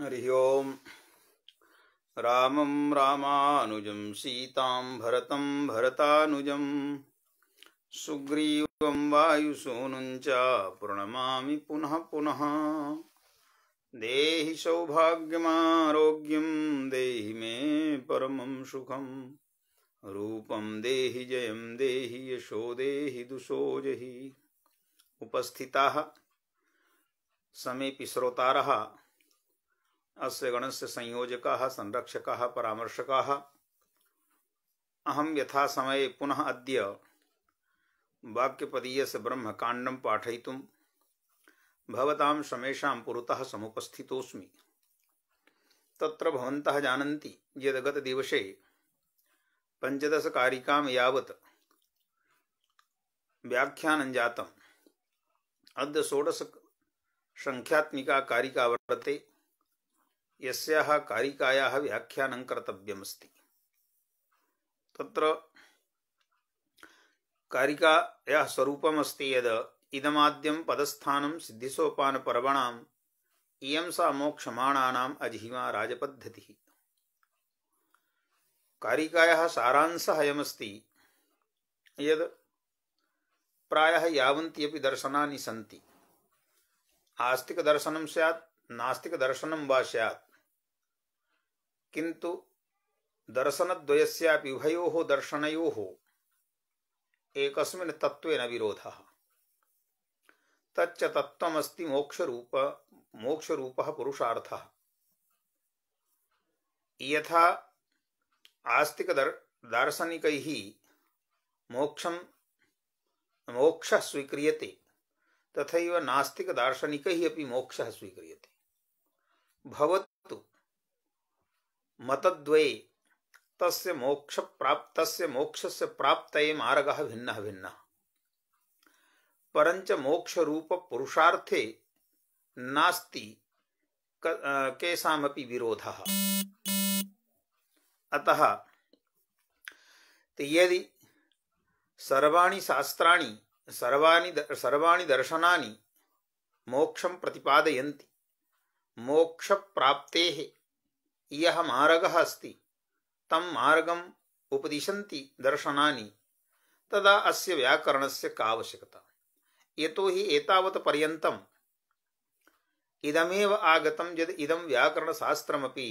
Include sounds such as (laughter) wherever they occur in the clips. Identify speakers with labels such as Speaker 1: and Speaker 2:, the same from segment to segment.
Speaker 1: हरि ओम रामं रामानुजं सीतां भरतं भरतानुजं सुग्रीवं वायुसूनुं च प्रणमामि पुनः पुनः देहि सौभाग्यमारोग्यं देहि मे परमं सुखं रूपं देहि जयं देहि यशो देहि दुशोजहि उपस्थिताः समेऽपि श्रोतारः अस्य गणस्य संयोजकः संरक्षकः परामर्शकः अहं यथा समये पुनः अद्य वाक्यपदीयस्य ब्रह्मकाण्डं पाठयितुं भवतां समेषां पुरतः समुपस्थितोऽस्मि तत्र भवन्तः जानन्ति यद् गतदिवसे पञ्चदशकारिकां यावत् व्याख्यानं जातम् अद्य षोडशसङ्ख्यात्मिका कारिका वर्तते यस्याः कारिकायाः व्याख्यानं कर्तव्यमस्ति तत्र कारिकायाः स्वरूपमस्ति यद् इदमाद्यं पदस्थानं सिद्धिसोपानपर्वणाम् इयं सा मोक्षमाणानाम् अजिमा राजपद्धतिः कारिकायाः सारांशः अयमस्ति यद् प्रायः यावन्त्यपि दर्शनानि सन्ति आस्तिकदर्शनं स्यात् नास्तिकदर्शनं वा स्यात् किन्तु दर्शनद्वयस्यापि उभयोः दर्शनयोः एकस्मिन् तत्त्वेन विरोध तच्च तत्त्वमस्ति मोक्ष मोक्ष पुरुषार्थ यथा आस्तिक दार्शनिकैः मोक्षं मोक्ष स्वीक्रियते तथैव नास्तिकदार्शनिकैः अपि मोक्षः मोक्ष स्वीक्रीय मतद्वये तस्य मोक्ष प्राप्त तस्य मोक्षस्य प्राप्तये मार्गः भिन्नः भिन्नः परञ्च पुरुषार्थे नास्ति केषामपि विरोधः अतः यदि सर्वाणि शास्त्राणि सर्वाणि सर्वाणि दर्शनानि मोक्षं प्रतिपादयन्ति मोक्षप्राप्तेः यः मार्गः अस्ति तं मार्गम् उपदिशन्ति दर्शनानि तदा अस्य व्याकरणस्य का आवश्यकता यतो हि एतावत् पर्यन्तम् इदमेव आगतं यद् मोक्ष व्याकरणशास्त्रमपि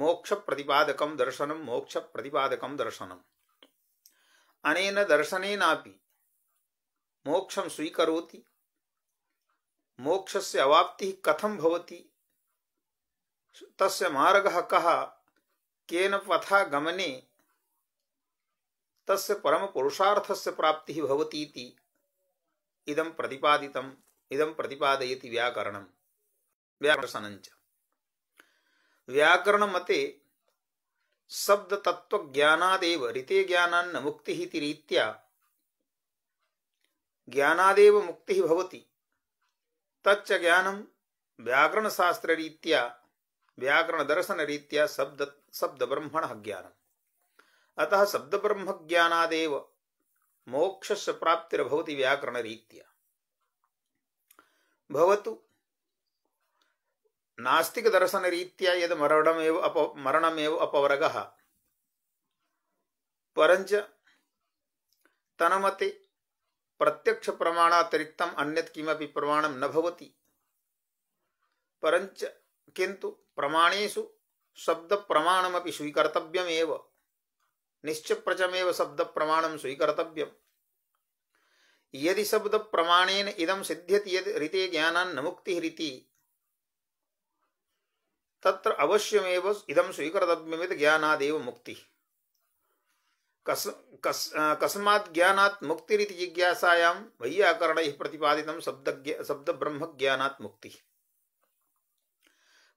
Speaker 1: मोक्षप्रतिपादकं मोक्ष मोक्षप्रतिपादकं दर्शनम् अनेन दर्शनेनापि मोक्षं स्वीकरोति मोक्षस्य अवाप्तिः कथं भवति तस्य मार्गः कः केन पथा गमने तस्य परमपुरुषार्थस्य प्राप्तिः भवतीति इदं प्रतिपादितम् इदं प्रतिपादयति व्याकरणं व्याकरणञ्च व्याकरणमते शब्दतत्त्वज्ञानादेव ऋते ज्ञानान्न मुक्तिः इति रीत्या ज्ञानादेव मुक्तिः भवति तच्च ज्ञानं व्याकरणशास्त्ररीत्या व्याकरण दर्शन रीत्या शब्द शब्द ब्रह्मण ज्ञानम अतः शब्द ब्रह्म ज्ञानादेव मोक्ष प्राप्तिर्भवति व्याकरण रीत्या भवतु नास्तिक दर्शन रीत्या यद मरणमेव अप मरणमेव अपवर्गः परंच तनमते प्रत्यक्ष प्रमाणातिरिक्तम अन्यत किमपि प्रमाणम न भवति परंच किंतु प्रमाणेषु शब्द प्रमाणम स्वीकर्तव्यमेव निश्चय शब्द प्रमाणम स्वीकर्तव्यम यदि शब्द प्रमाणेन इदम सिद्ध्यति यद रीते ज्ञानान न मुक्ति रीति तत्र अवश्यमेव इदम स्वीकर्तव्यमित ज्ञानादेव मुक्ति कस, कस, कस्मात् ज्ञानात् मुक्तिरिति जिज्ञासायां वैयाकरणैः प्रतिपादितं शब्द शब्दब्रह्मज्ञानात् मुक्तिः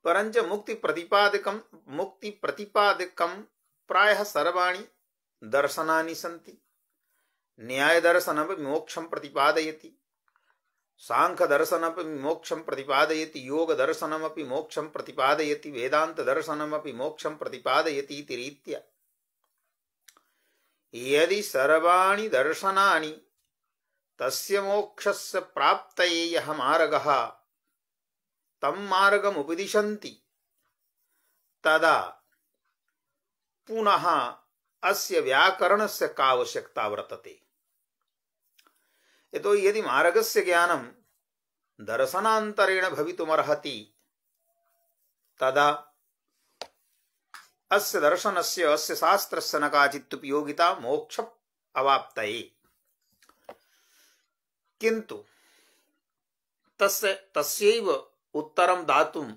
Speaker 1: परञ्च मुक्तिप्रतिपादकं मुक्तिप्रतिपादकं प्रायः सर्वाणि दर्शनानि सन्ति न्यायदर्शनमपि मोक्षं प्रतिपादयति साङ्ख्यदर्शनमपि मोक्षं प्रतिपादयति योगदर्शनमपि मोक्षं प्रतिपादयति वेदान्तदर्शनमपि मोक्षं प्रतिपादयति इति रीत्या यदि सर्वाणि दर्शनानि तस्य मोक्षस्य प्राप्तये यः मार्गः तम मार्ग मार्गमुपदिशन्ति तदा पुनः अस्य व्याकरणस्य का आवश्यकता वर्तते यतो यदि मार्गस्य ज्ञानं दर्शनान्तरेण भवितुमर्हति तदा अस्य दर्शनस्य अस्य शास्त्रस्य न काचित् उपयोगिता मोक्ष अवाप्तये किन्तु तस्य तस्यैव उत्तरम दातुम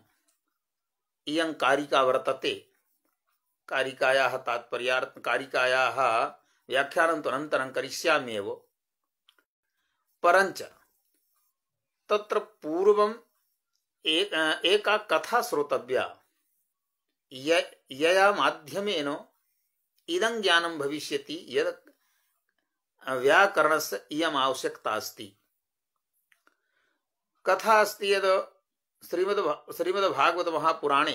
Speaker 1: इयं कारिका वर्तते कारिकायाः तात्पर्यार्थं कारिकायाः व्याख्यानं तु अनन्तरं करिष्याम्येव परञ्च तत्र पूर्वम् एक एका कथा श्रोतव्या य यया माध्यमेन इदं ज्ञानं भविष्यति यद् व्याकरणस्य इयम् आवश्यकता अस्ति कथा अस्ति यद् श्रीमद श्रीमद्भागवत महापुराणे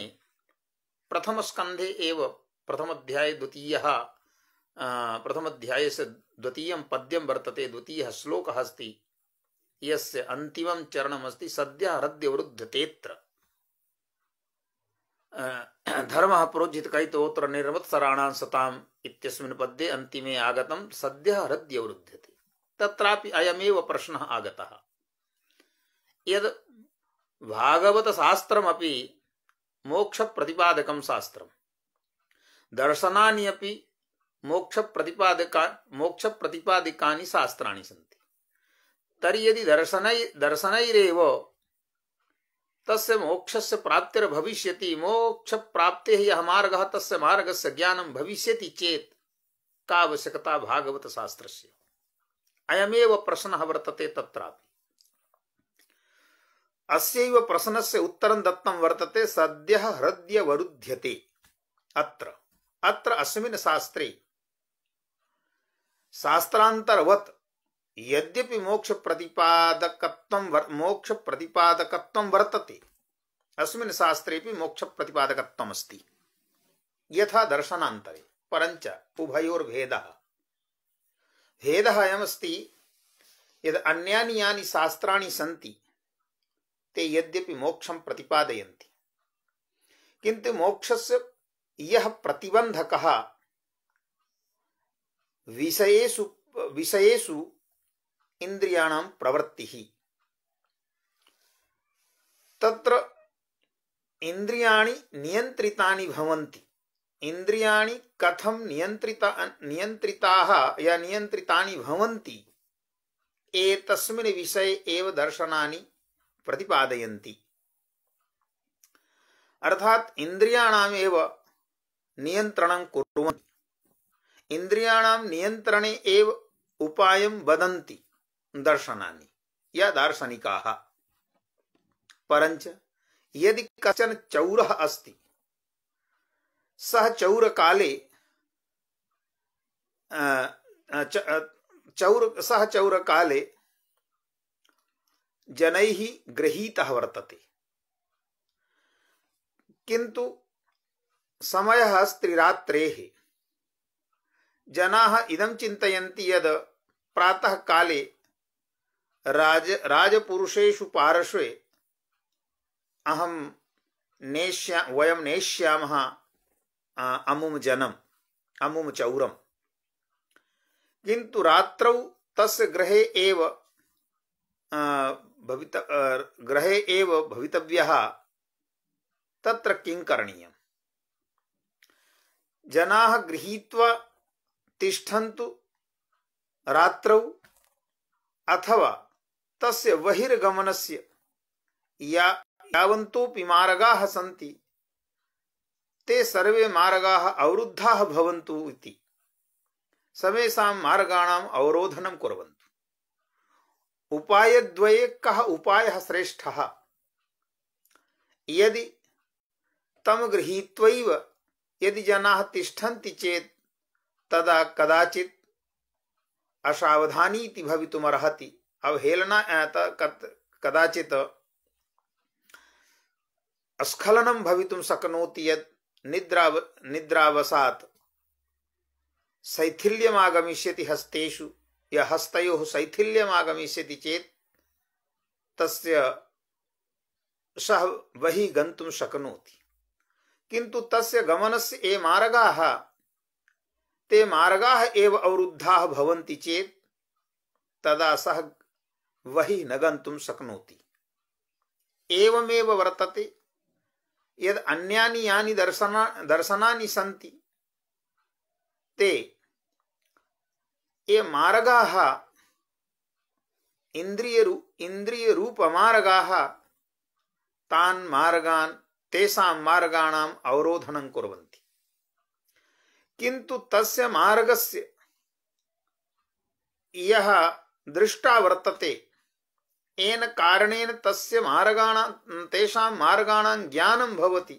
Speaker 1: प्रथम स्कंधे एव प्रथम अध्याय द्वितीय प्रथम अध्याय से द्वितीय पद्यम वर्तते द्वितीय श्लोक अस्ति यस्य अंतिम चरणमस्ति सद्य हृदय वृद्ध तेत्र धर्म प्रोज्जित कैतोत्र निर्वत्सराणां सताम् इत्यस्मिन् पद्ये अन्तिमे सद्य हृदय हृद्यवरुध्यते तत्रापि अयमेव प्रश्नः आगतः यद भागवत भागवतशास्त्रमपि मोक्षप्रतिपादकं शास्त्रं दर्शनानि अपि मोक्ष मोक्षप्रतिपादिकानि शास्त्राणि सन्ति तर्हि यदि दर्शनै दर्शनैरेव तस्य मोक्षस्य मोक्ष मोक्षप्राप्तेः यः मार्गः तस्य मार्गस्य ज्ञानं भविष्यति चेत् का आवश्यकता भागवत भागवतशास्त्रस्य अयमेव प्रश्नः वर्तते तत्रापि अस्यैव प्रश्नस्य उत्तरं दत्तं वर्तते सद्यः हृद्यवरुध्यते अत्र अत्र अस्मिन् शास्त्रे शास्त्रान्तरवत् यद्यपि मोक्षप्रतिपादकत्वं वर, मोक्षप्रतिपादकत्वं वर्तते अस्मिन् शास्त्रेऽपि मोक्षप्रतिपादकत्वमस्ति यथा दर्शनान्तरे परञ्च उभयोर्भेदः भेदः अयमस्ति यद् अन्यानि यानि शास्त्राणि सन्ति ते यद्यपि मोक्षं प्रतिपादयन्ति किन्तु मोक्षस्य यः प्रतिबन्धकः विषयेषु विषयेषु इन्द्रियाणां प्रवृत्तिः तत्र इन्द्रियाणि नियन्त्रितानि भवन्ति इन्द्रियाणि कथं नियन्त्रिताः या नियन्त्रितानि भवन्ति एतस्मिन् विषये एव दर्शनानि प्रतिपादयन्ति अर्थात् इन्द्रियाणाम् एव नियन्त्रणं कुर्वन्ति इन्द्रियाणां एव उपायं वदन्ति दर्शनानि या दार्शनिकाः परञ्च यदि कश्चन चौरः अस्ति सः चौरकाले चौर काले चौरकाले जनैः गृहीतः वर्तते किन्तु समयः स्त्रिरात्रेः जनाः इदं यद प्रातः काले राज राजपुरुषेषु पार्श्वे अहम नेष्या वयं नेष्यामः अमुं जनम् अमुं चौरम् किन्तु रात्रौ तस्य गृहे एव भवित ग्रहे एव भवितव्य तत्र किं करणीय जना गृहीत्वा तिष्ठन्तु रात्रौ अथवा तस्य बहिर्गमनस्य या यावन्तोऽपि मार्गाः सन्ति ते सर्वे मार्गाः अवरुद्धाः भवन्तु इति समेषां मार्गाणाम् अवरोधनं उपायद्वये कः उपायः श्रेष्ठः यदि तं गृहीत्वैव यदि जनाः तिष्ठन्ति चेत् तदा कदाचित् असावधानीति भवितुमर्हति अवहेलना कदाचित् स्खलनं भवितुं शक्नोति यत् निद्राव निद्रावसात् शैथिल्यमागमिष्यति हस्तेषु यह हस्तयोः शैथिल्यम् आगमिष्यति चेत् तस्य सः बहिः गन्तुं शक्नोति किन्तु तस्य गमनस्य ये मार्गाः ते मार्गाः एव अवरुद्धाः भवन्ति चेत् तदा सह वही न गन्तुं शक्नोति एवमेव वर्तते यद अन्यानि यानि दर्शना दर्शनानि सन्ति ते ఏ మారగాహ ఇంద్రియరు మారగాహ తాన్ మార్గాన్ తేసాం మార్గాణాం అవరోధనం కురవంతి కింటు తస్య మార్గస్య ఇయహ దృష్టా వర్తతే ఏన కారణేన తస్య మార్గాణాం తేషాం మార్గాణాం జ్ఞానం భవతి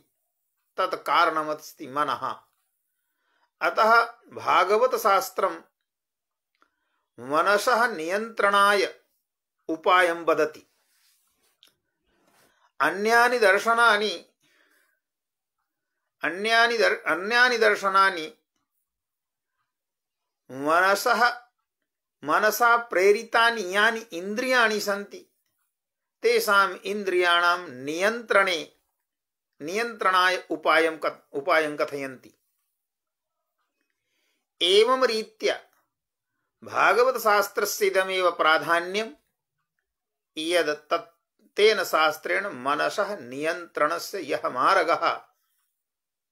Speaker 1: తత్ కారణమస్తి మనః అతః భాగవత శాస్త్రం मनसः नियन्त्रणाय उपायं वदति अन्यानि दर्शनानि अन्यानि अन्यानि दर्शनानि मनसः मनसा प्रेरितानि यानि इन्द्रियाणि सन्ति तेषाम् इन्द्रियाणां नियन्त्रणे नियन्त्रणाय उपायं कथयन्ति एवं रीत्या ಭಾಗವತ ಭಾಗವತಶಾಸ್ತ್ರ ಪ್ರಾಧಾನ್ಯ ತಾಸ್ತ್ರೇ ಮನಸ ನಿಯಂತ್ರಣ ಯರ್ಗ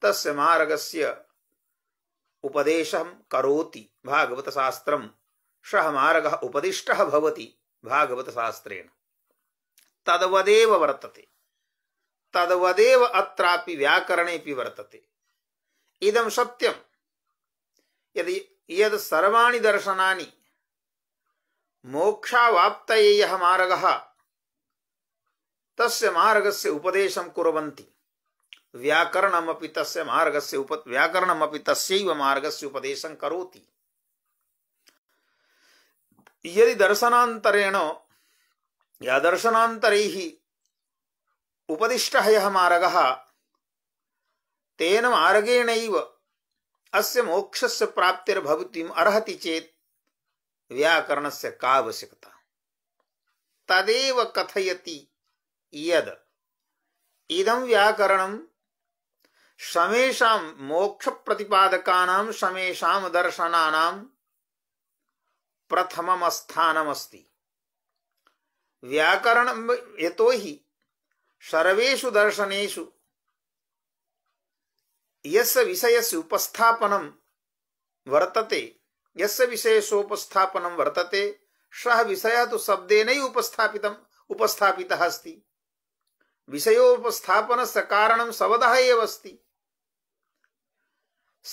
Speaker 1: ತರ್ಗಸ್ಯ ಉಪದೇಶ ಕರೋತಿ ಭಾಗವತ ಭಗವತಶಾಸ್ತ್ರ ಸಹ ಮಾರ್ಗ ಉಪದಿಷ್ಟ ಭವತಿ ಭಾಗವತ ಶಾಸ್ತ್ರೇಣ ವರ್ತತೆ ಉಪದಿಷ್ಟಗವತಾಸ್ತ್ರೇಣ್ಣೆ ತದೇವ ಅ್ರಿ ವ್ಯಾಕರಣ ಇದ್ ಸತ್ಯ ಯದ್ ಸರ್ವಾಣಿ ದರ್ಶನಾನಿ ಮೋಕ್ಷಾವಾಪ್ತಯೇಯ ಮಾರ್ಗ ತಸ್ಯ ಮಾರ್ಗಸ್ಯ ಉಪದೇಶಂ ಕುರುವಂತಿ ವ್ಯಾಕರಣಮಪಿ ತಸ್ಯ ಮಾರ್ಗಸ್ಯ ಉಪ ವ್ಯಾಕರಣಮಪಿ ತಸ್ಯೈವ ಮಾರ್ಗಸ್ಯ ಉಪದೇಶಂ ಕರೋತಿ यदि ದರ್ಶನಾಂತರೇಣ या ಉಪದಿಷ್ಟ उपदिष्टः यः मार्गः तेन अस्य मोक्षस्य प्राप्तिर्भवितुम् अर्हति चेत् व्याकरणस्य का आवश्यकता तदेव कथयति यद इदं व्याकरणं समेषां मोक्षप्रतिपादकानां समेषां दर्शनानां प्रथमम् स्थानमस्ति व्याकरणं यतो हि सर्वेषु दर्शनेषु यस्य विषयस्य उपस्थापनं वर्तते यस्य विषयस्योपस्थापनं वर्तते सः विषयः तु शब्देनैव उपस्थापितम् उपस्थापितः अस्ति विषयोपस्थापनस्य कारणं शब्दः एव अस्ति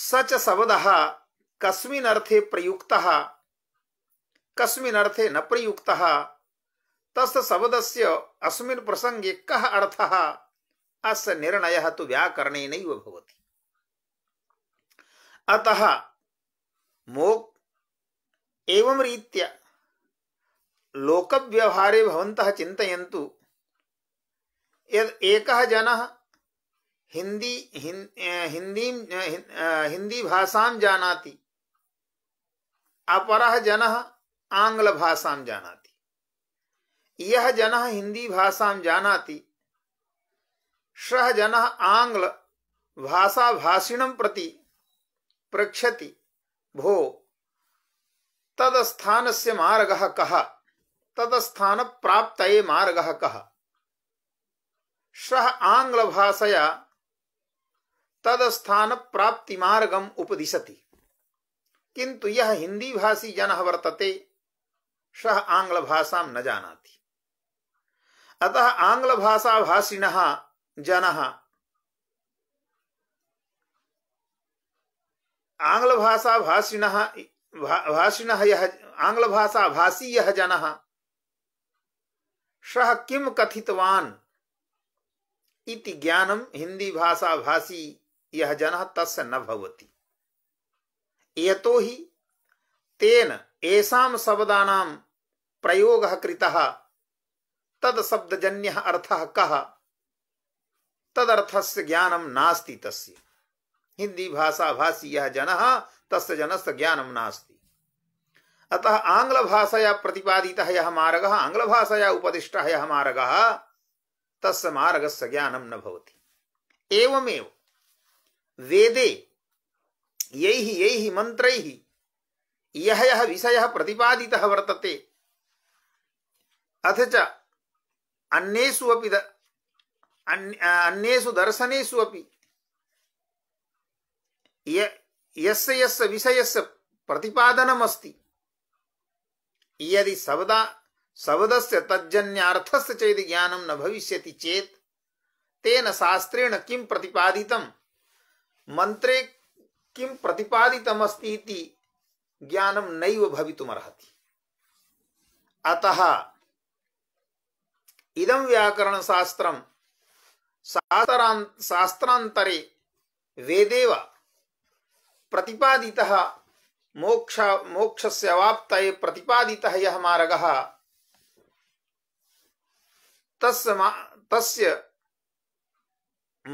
Speaker 1: स च शब्दः कस्मिन् अर्थे प्रयुक्तः कस्मिन् अर्थे न प्रयुक्तः तस्य शब्दस्य अस्मिन् प्रसङ्गे कः अर्थः अस्य निर्णयः तु व्याकरणेनैव भवति अतः मोक् एवं रीत्या लोकव्यवहारे जन हिंदी हिंदी हिंदी भाषा हिन्दी अपर जन आंग्ल भाषा अपरः यह जन हिंदी भाषा जनः सह जन आंग्ल भाषा भाषिण प्रति प्रक्षति भो तदस्थान से मार्ग कह तदस्थान प्राप्त मार्ग कह आंग्ल भाषया तदस्थान प्राप्ति मार्गम उपदिशति किंतु यह हिंदी भाषी जन वर्तते सह आंग्ल भाषा न जानाति अतः आंग्ल भाषा भाषिण जन आंग्लभाषा भाषिणः भाषिणः यः आंग्लभाषा भाषी यः जनः सः किं कथितवान् इति ज्ञानं हिन्दीभाषा भाषी यह जन तस् न भवति यतो हि तेन येषां शब्दानां प्रयोगः कृतः तदशब्दजन्यः अर्थः कः तदर्थस्य ज्ञानं नास्ति तस्य हिंदी भाषा भाषी यह जन तस् जनस्त ज्ञानम नास्ती अतः आंग्ल भाषया प्रतिपादित यह मार्ग आंग्ल उपदिष्ट यह मार्ग तस् मार्ग से ज्ञानं न भवति एवमेव वेदे यही यैः मन्त्रैः यह यह विषय प्रतिपादित वर्तते अथ च अन्येषु अपि अन्येषु दर्शनेषु अपि यस्य यस्य विषयस्य प्रतिपादनमस्ति यदि शब्दा शब्दस्य तज्जन्यार्थस्य चेत् ज्ञानं न भविष्यति चेत् तेन शास्त्रेण किं प्रतिपादितं मन्त्रे किं प्रतिपादितमस्ति इति ज्ञानं नैव अतः इदं व्याकरणशास्त्रं शास्त्रान्तरे वेदेव प्रतिपादितः मोक्ष मोक्षस्य अवाप्तये प्रतिपादितः यः मार्गः तस्य मा, तस्य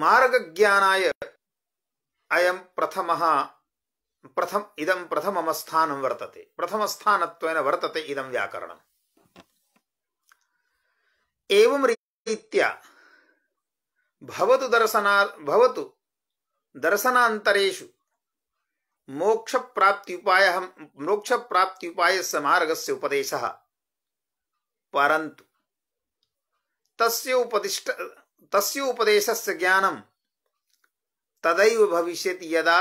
Speaker 1: मार्गज्ञानाय अयं प्रथमः प्रथम इदं प्रथममस्थानं वर्तते प्रथमस्थानत्वेन वर्तते इदं व्याकरणम् एवं रीत्या भवतु दर्शना भवतु दर्शनान्तरेषु मोक्ष प्राप्ति उपाय हम मोक्ष प्राप्ति उपाय समार्ग से उपदेश परंतु तस्य उपदिष्ट तस्य उपदेशस्य ज्ञानम तदैव भविष्यति यदा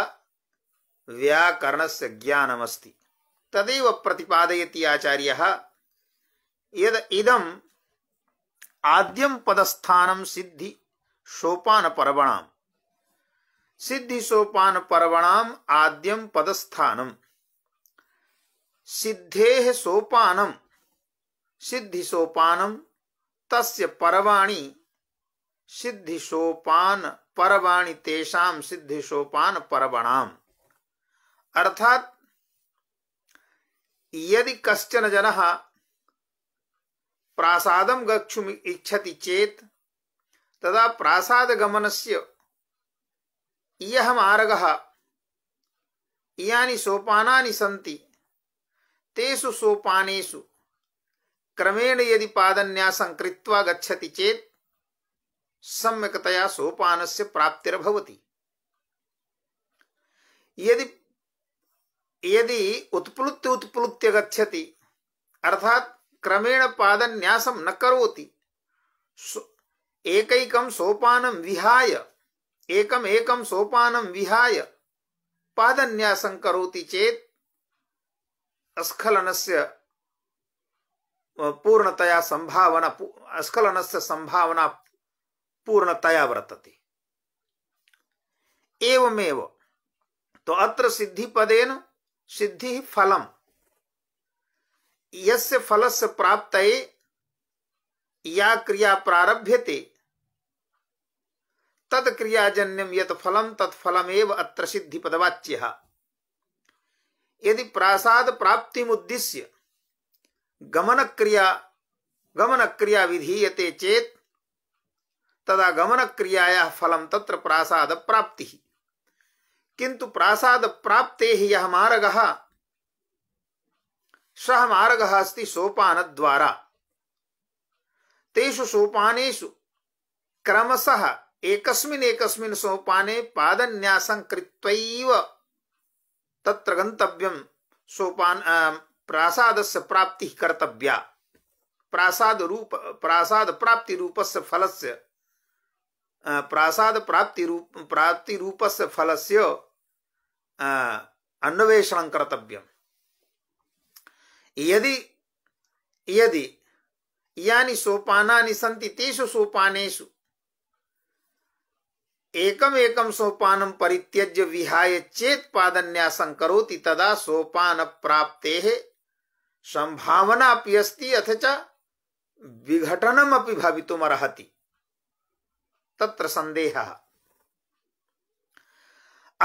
Speaker 1: व्याकरणस्य ज्ञानमस्ति तदेव प्रतिपादयति आचार्यः यद इदम् आद्यं पदस्थानं सिद्धि सोपानपर्वणाम् सिद्धि सोपान पर्वणाम आद्यम पदस्थानम सिद्धे सोपानम सिद्धि सोपानम तस्य पर्वाणि सिद्धि सोपान पर्वाणि तेषाम सिद्धि सोपान पर्वणाम अर्थात यदि कश्चन जन प्रासाद गच्छुम इच्छति चेत तदा प्रासाद गमनस्य यह मार्ग यानी सोपाना सी तेसु सोपानेषु क्रमेण यदि पादन्यास गति चेत सम्यकतया सोपान से प्राप्तिर्भवती यदि यदि उत्प्लुत्य उत्प्लुत्य गति अर्थात क्रमेण पादन्यासम न कौती एक सोपान विहाय एकम एकम सोपानम विहाय पादन्यासं करोति चेत अस्खलनस्य पूर्णतया संभावना अस्खलनस्य संभावना पूर्णतया वर्तते एवमेव तो अत्र सिद्धि पदेन सिद्धि फलम यस्य फलस्य प्राप्तये या क्रिया प्रारभ्यते तद क्रियाजन्यम यत फलम तत्फलमेव अत्र सिद्धि पदवाच्य यदि प्रासाद प्राप्ति मुद्दिश्य गमन क्रिया गमन क्रिया विधीयते चेत तदा गमन क्रियायाः फलं तत्र प्रासाद प्राप्तिः किंतु प्रासाद प्राप्तेः यः मार्गः सः मार्गः अस्ति सोपानद्वारा तेषु सोपानेषु क्रमशः एकस्मिन एकस्मिन सोपाने पादन्यासं कृत्वैव तत्र गन्तव्यं सोपान प्रासादस्य प्राप्तिः कर्तव्या प्रासाद रूप प्रासाद प्राप्ति रूपस्य फलस्य प्रासाद प्राप्ति रूप प्राप्ति रूपस्य फलस्य अन्वेषणं कर्तव्यम् यदि यदि यानि सोपानानि सन्ति तेषु सोपानेषु एकम एकम सोपानम परित्यज्य विहाय चेत पादन्यासं करोति तदा सोपान प्राप्ते संभावना अस्ति अथ च विघटनम अपि भवितुमर्हति तत्र संदेहः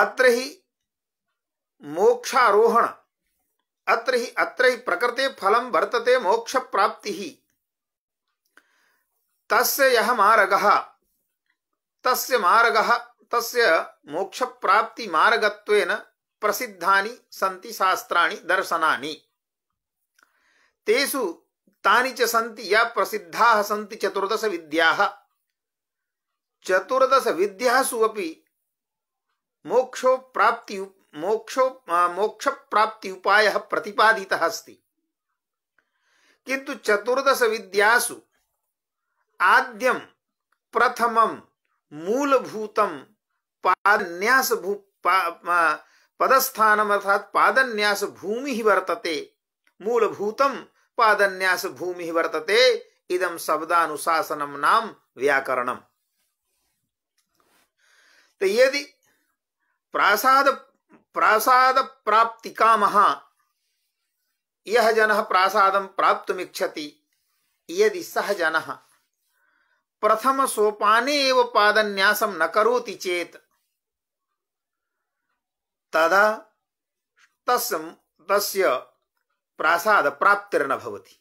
Speaker 1: अत्र ही मोक्षारोहण अत्र ही अत्र ही प्रकृते फलम वर्तते मोक्ष प्राप्ति ही तस्य यह मार्गः तस्य मार्गः तस्य मोक्षप्राप्तिमार्गत्वेन प्रसिद्धानि सन्ति शास्त्राणि दर्शनानि तेषु तानि च सन्ति या प्रसिद्धाः सन्ति चतुर्दशविद्याः चतुर्दशविद्यासु अपि मोक्षोप्राप्ति मोक्षो मोक्षप्राप्ति उपायः प्रतिपादितः अस्ति किन्तु चतुर्दशविद्यासु आद्यं प्रथमं मूलभूतम पादन्यास भू पा, पदस्थान अर्थात पादन्यास भूमि ही वर्तते मूलभूतम पादन्यास भूमि ही वर्तते इदम शब्दानुशासनम नाम व्याकरणम तो यदि प्रासाद प्रासाद प्राप्ति काम यह जन प्रासादम प्राप्तुमिच्छति यदि सह जन प्रथम सोपाने एव पादन्यासं न करोति चेत तदा तस्य तस्य प्रासाद प्राप्तिर्न भवति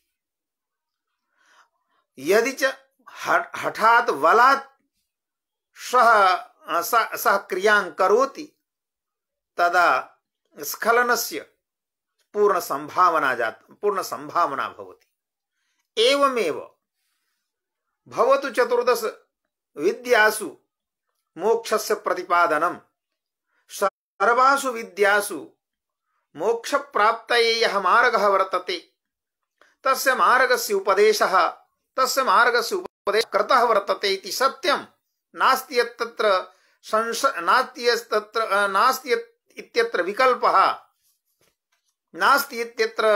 Speaker 1: यदि च हठात् वलात् सः सः क्रियां करोति तदा स्खलनस्य पूर्ण संभावना जात पूर्ण संभावना भवति एवमेव भवतु चतुर्दश विद्यासु मोक्षस्य प्रतिपादनम सर्वासु विद्यासु मोक्ष प्राप्त यह मार्ग वर्तते तस्य मार्गस्य उपदेशः तस्य मार्गस्य उपदेश कृतः वर्तते इति सत्यम नास्ति यत्तत्र संश नास्ति यत्तत्र नास्ति इत्यत्र विकल्पः नास्ति इत्यत्र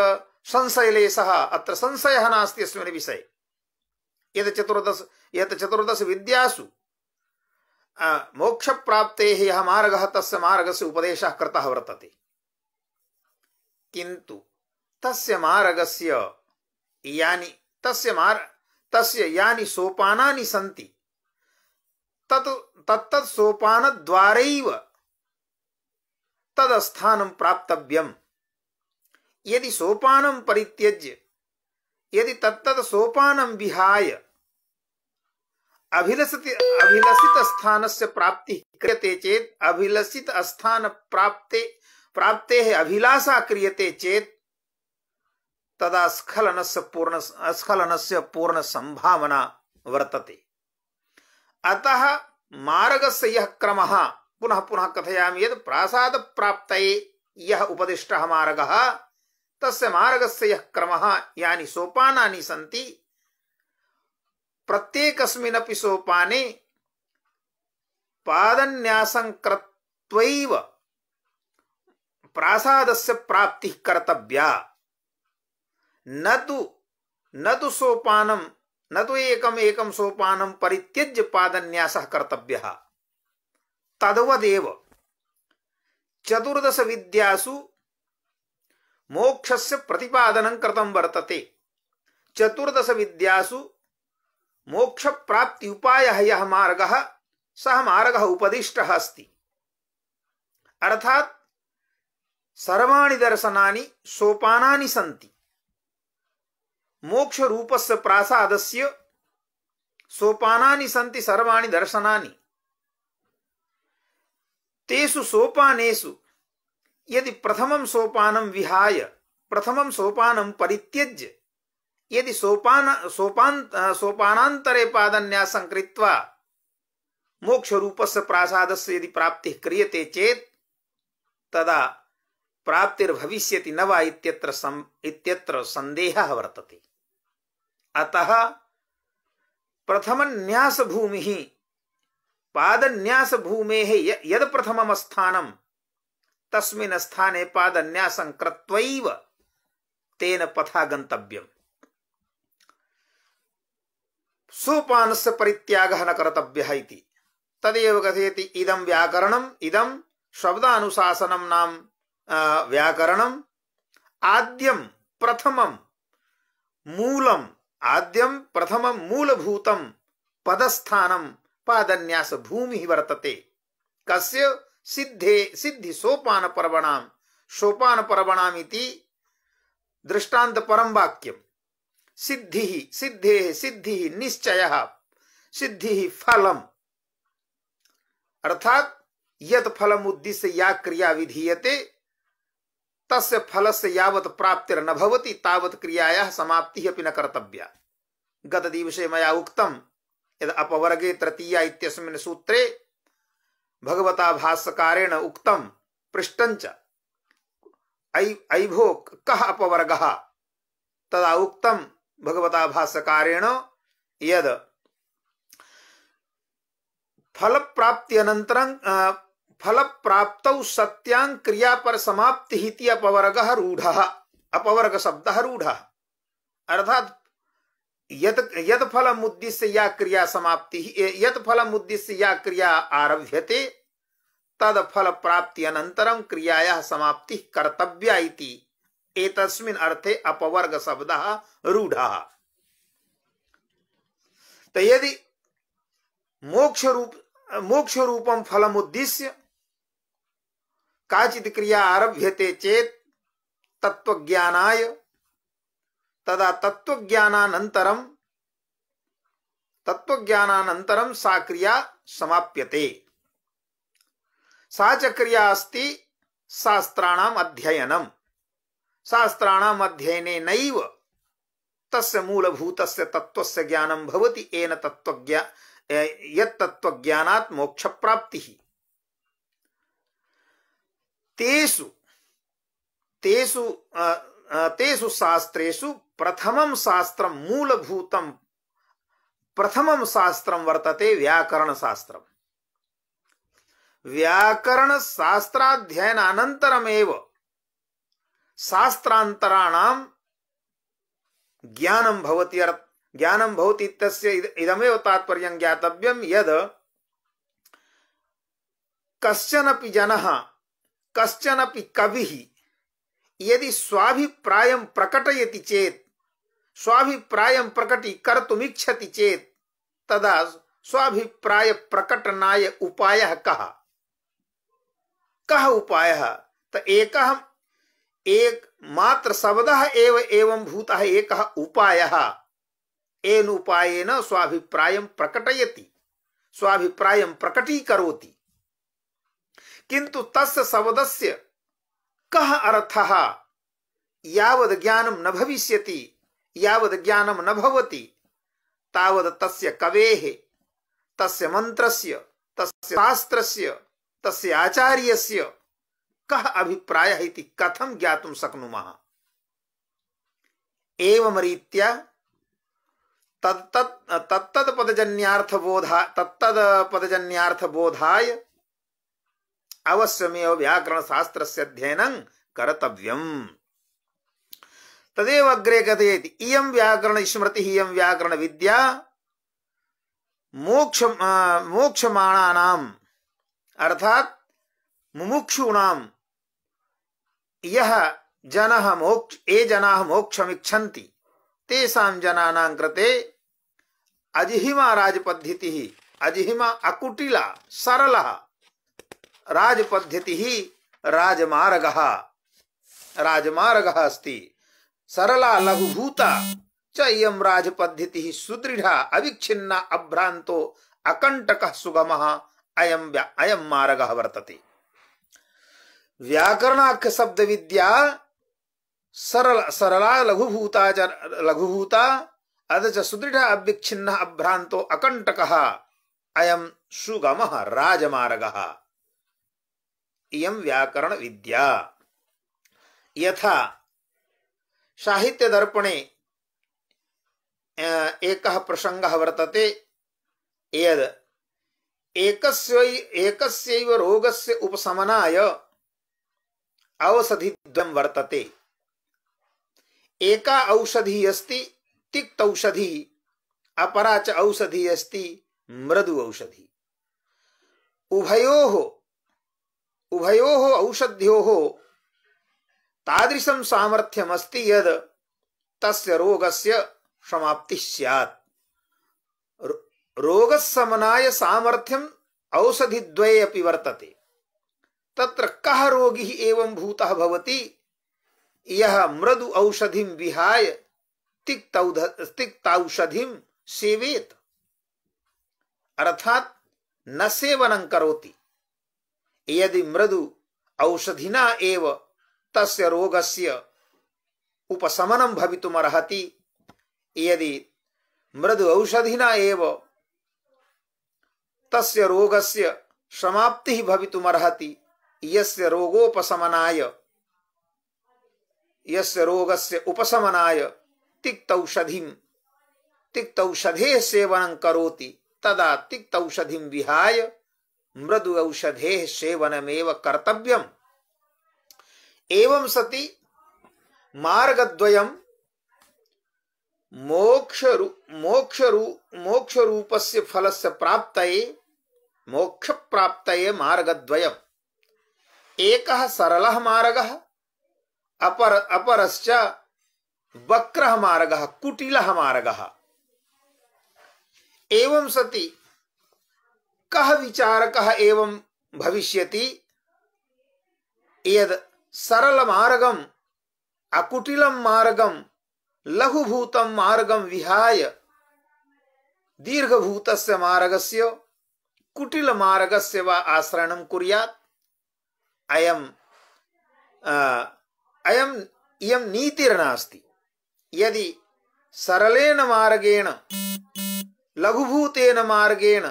Speaker 1: संशयलेशः अत्र संशयः नास्ति अस्मिन् विषये यत चतुर्दश यत चतुर्दश विद्यासु मोक्ष प्राप्ते यह मार्ग तस्य मार्गस्य उपदेशः कृतः वर्तते किन्तु तस्य मार्गस्य यानि तस्य मार तस्य यानि सोपानानि सन्ति तत् तदस्थानं प्राप्तव्यम् यदि सोपानं परित्यज्य यदि तत्त सोपान विहाय अभिलसित अभिलसित स्थान से प्राप्ति क्रियते चेत अभिलसित स्थान प्राप्ते प्राप्ते है अभिलाषा क्रियते चेत तदा स्खलन से पूर्ण स्खलन से पूर्ण संभावना वर्तते अतः मार्ग से यह क्रम पुनः पुनः कथयाम यद प्रासाद प्राप्तये यः उपदिष्टः मार्गः तस्य मार्गस्य यः क्रमः यानि सोपानानि सन्ति प्रत्येकस्मिन्नपि सोपाने पादन्यासङ्कृत्वैव प्रासादस्य प्राप्तिः कर्तव्या न तु न तु सोपानं न तु एकम् एकं सोपानं परित्यज्य पादन्यासः कर्तव्यः तद्वदेव विद्यासु मोक्षस्य प्रतिपादनं कृतं वर्तते चतुर्दशविद्यासु मोक्षप्राप्त्युपायः यः मार्गः सः मार्गः उपदिष्टः अस्ति अर्थात् सर्वाणि दर्शनानि सोपानानि से मोक्षरूपस्य प्रासादस्य सोपानानि सन्ति सर्वाणि दर्शनानि तेषु सोपानेषु यदि प्रथमं सोपानं विहाय प्रथमं सोपानं परित्यज्य यदि सोपान सोपान सोपानान्तरे पादन्यासं कृत्वा मोक्षरूपस्य प्रासादस्य यदि प्राप्तिः क्रियते चेत् तदा प्राप्तिर्भविष्यति न वा इत्यत्र सं, इत्यत्र सन्देहः वर्तते अतः प्रथमन्यासभूमिः भूमे यद प्रथम स्थानम तस्मिन् स्थाने पादन्यासं कृत्वैव तेन पथा गन्तव्यम् सोपानस्य परित्यागः न कर्तव्यः इति तदेव कथयति इदं व्याकरणम् इदं शब्दानुशासनं नाम व्याकरणम् आद्यं प्रथमं मूलम् आद्यं प्रथमं मूलभूतं पदस्थानं पादन्यासभूमिः वर्तते कस्य सिद्धे सिद्धि सोपान पर्वणाम सोपान पर्वणाम दृष्टांत परम वाक्यम सिद्धि सिद्धे सिद्धि निश्चय सिद्धि फलम अर्थात यत फलम उद्देश्य या क्रिया विधीयते फल से यावत प्राप्तिर न भवती तावत क्रियाया समाप्ति अपि न कर्तव्या दिवसे मैं उक्तम यद अपवर्गे तृतीया इत्यस्मिन् सूत्रे भगवता भाष्यकारेण उक्तम पृष्ठंच ऐभो कह अपवर्ग तदा उक्तम भगवता भाष्यकारेण यद फल प्राप्ति अनंतर फल प्राप्त सत्या क्रिया पर समाप्ति अपवर्ग रूढ़ अपवर्ग शब्द रूढ़ अर्थात यत यत फलम उद्देश्य या क्रिया समाप्ति यत फल उद्देश्य या क्रिया आरभ्य तद फल प्राप्ति अनंतरम क्रियाया समाप्ति कर्तव्य अर्थे अपवर्ग शब्द रूढ़ तो यदि मोक्ष रूप मोक्ष रूपम फल उद्देश्य काचित क्रिया आरभ्यते चेत तत्व ज्ञानाय तदा तत्वज्ञानानन्तरं तत्वज्ञानानन्तरं सा क्रिया समाप्यते सा च क्रिया अस्ति शास्त्राणाम् अध्ययनम् अध्ययन अध्ययनेनैव तस्य मूलभूतस्य तत्त्वस्य ज्ञानं भवति येन तत्त्वज्ञा यत्तत्त्वज्ञानात् मोक्षप्राप्तिः तेषु तेषु तेषु शास्त्रेषु प्रथमं शास्त्र मूलभूतं प्रथमं शास्त्र वर्तते व्याकरण व्याकरणशास्त्राध्ययनानन्तरमेव शास्त्रान्तराणां ज्ञानं भवति ज्ञानं भवति इत्यस्य इदमेव तात्पर्यं ज्ञातव्यं यद् कश्चनपि जनः कश्चनपि कविः यदि स्वाभिप्रा प्रकटयति चेत स्वाभिप्राय प्रकटी स्वाभिप्रायं इच्छति चेत तदा स्वाभिप्राय प्रकटनाय उपायः कह कः उपायः त एकः एक मात्र शब्द एव एवं भूत एक उपाय एन उपायेन स्वाभिप्रायं प्रकटयति प्रकटी प्रकटीकरोति किंतु तस्य शब्दस्य कह अर्थः यावद् ज्ञानं न भविष्यति यावद ज्ञानम न भवति तावद तस्य कवेः तस्य मंत्रस्य तस्य शास्त्रस्य तस्य आचार्यस्य कह अभिप्राय इति कथम ज्ञातुं शक्नुमः एवं रीत्या तत्तत्पदजन्यार्थबोधा तत्तदपदजन्यार्थबोधाय अवश्यमेव व्याकरणशास्त्रस्य अध्ययनं कर्तव्यम् तदेव अग्रे कथयति इयं व्याकरणस्मृतिः इयं विद्या मोक्ष मोक्षमाणानाम् अर्थात मुमुक्षूणाम् यः जनः मोक्ष ये जनाः मोक्षमिच्छन्ति तेषां जनानां कृते अजिहिमा राजपद्धतिः अजिहिमा अकुटिला सरलः राजपद्धतिः राजमार्गः राजमार्गः अस्ति सरला लघुभूता च इयम राजपद्धति सुदृढ़ अविच्छिन्ना अभ्रांतो अकंटक सुगम अयम अयम मार्ग वर्तते व्याकरणाख्य शब्द विद्या सरल सरला लघुभूता च लघुभूता अथ च सुदृढ़ अविच्छिन्न अभ्रांतो अकंटक अयम सुगम राजमार्ग इयम व्याकरण विद्या यथा साहित्य साहित्यदर्पणे एकः प्रसङ्गः वर्तते यद एक रोग से उपशमनाय औषधि वर्तते एका औषधिः अस्ति तिक्त औषधिः अपरा च औषधिः अस्ति मृदु औषधि उभयो उभयो औषध्यो तादृशं सामर्थ्यमस्ति यद् तस्य रोगस्य समाप्तिः स्यात् रोगशमनाय सामर्थ्यम् औषधिद्वये अपि वर्तते तत्र कः रोगिः एवं भूतः भवति यः मृदु औषधिं विहाय तिक्तौषधिं सेवेत अर्थात न सेवनं करोति यदि मृदु औषधिना एव तस्य रोगस्य उपशमनं भवितुमर्हति यदि मृदु औषधिना एव तस्य रोगस्य समाप्तिः भवितुमर्हति यस्य रोगोपशमनाय यस्य रोगस्य उपशमनाय तिक्तौषधिं तिक्तौषधेः सेवनं करोति तदा तिक्तौषधिं विहाय मृदु औषधेः सेवनमेव कर्तव्यम् एवं सति मार्गद्वयम् मोक्षरु मोक्षरु मोक्षरूपस्य फलस्य प्राप्तये मोक्ष प्राप्तये मार्गद्वयम् एकः सरलः मार्गः अपर अपरश्च वक्रः मार्गः कुटिलः मार्गः एवं सति कः विचारकः एवं भविष्यति यद् सरल मार्गम अकुटिलम मार्गम लघुभूतम मार्गम विहाय दीर्घभूतस्य मार्गस्य कुटिलमार्गस्य वा आश्रयणं कुर्यात् अयम् अयम् इयं नीतिर्नास्ति यदि सरलेन मार्गेण लघुभूतेन मार्गेण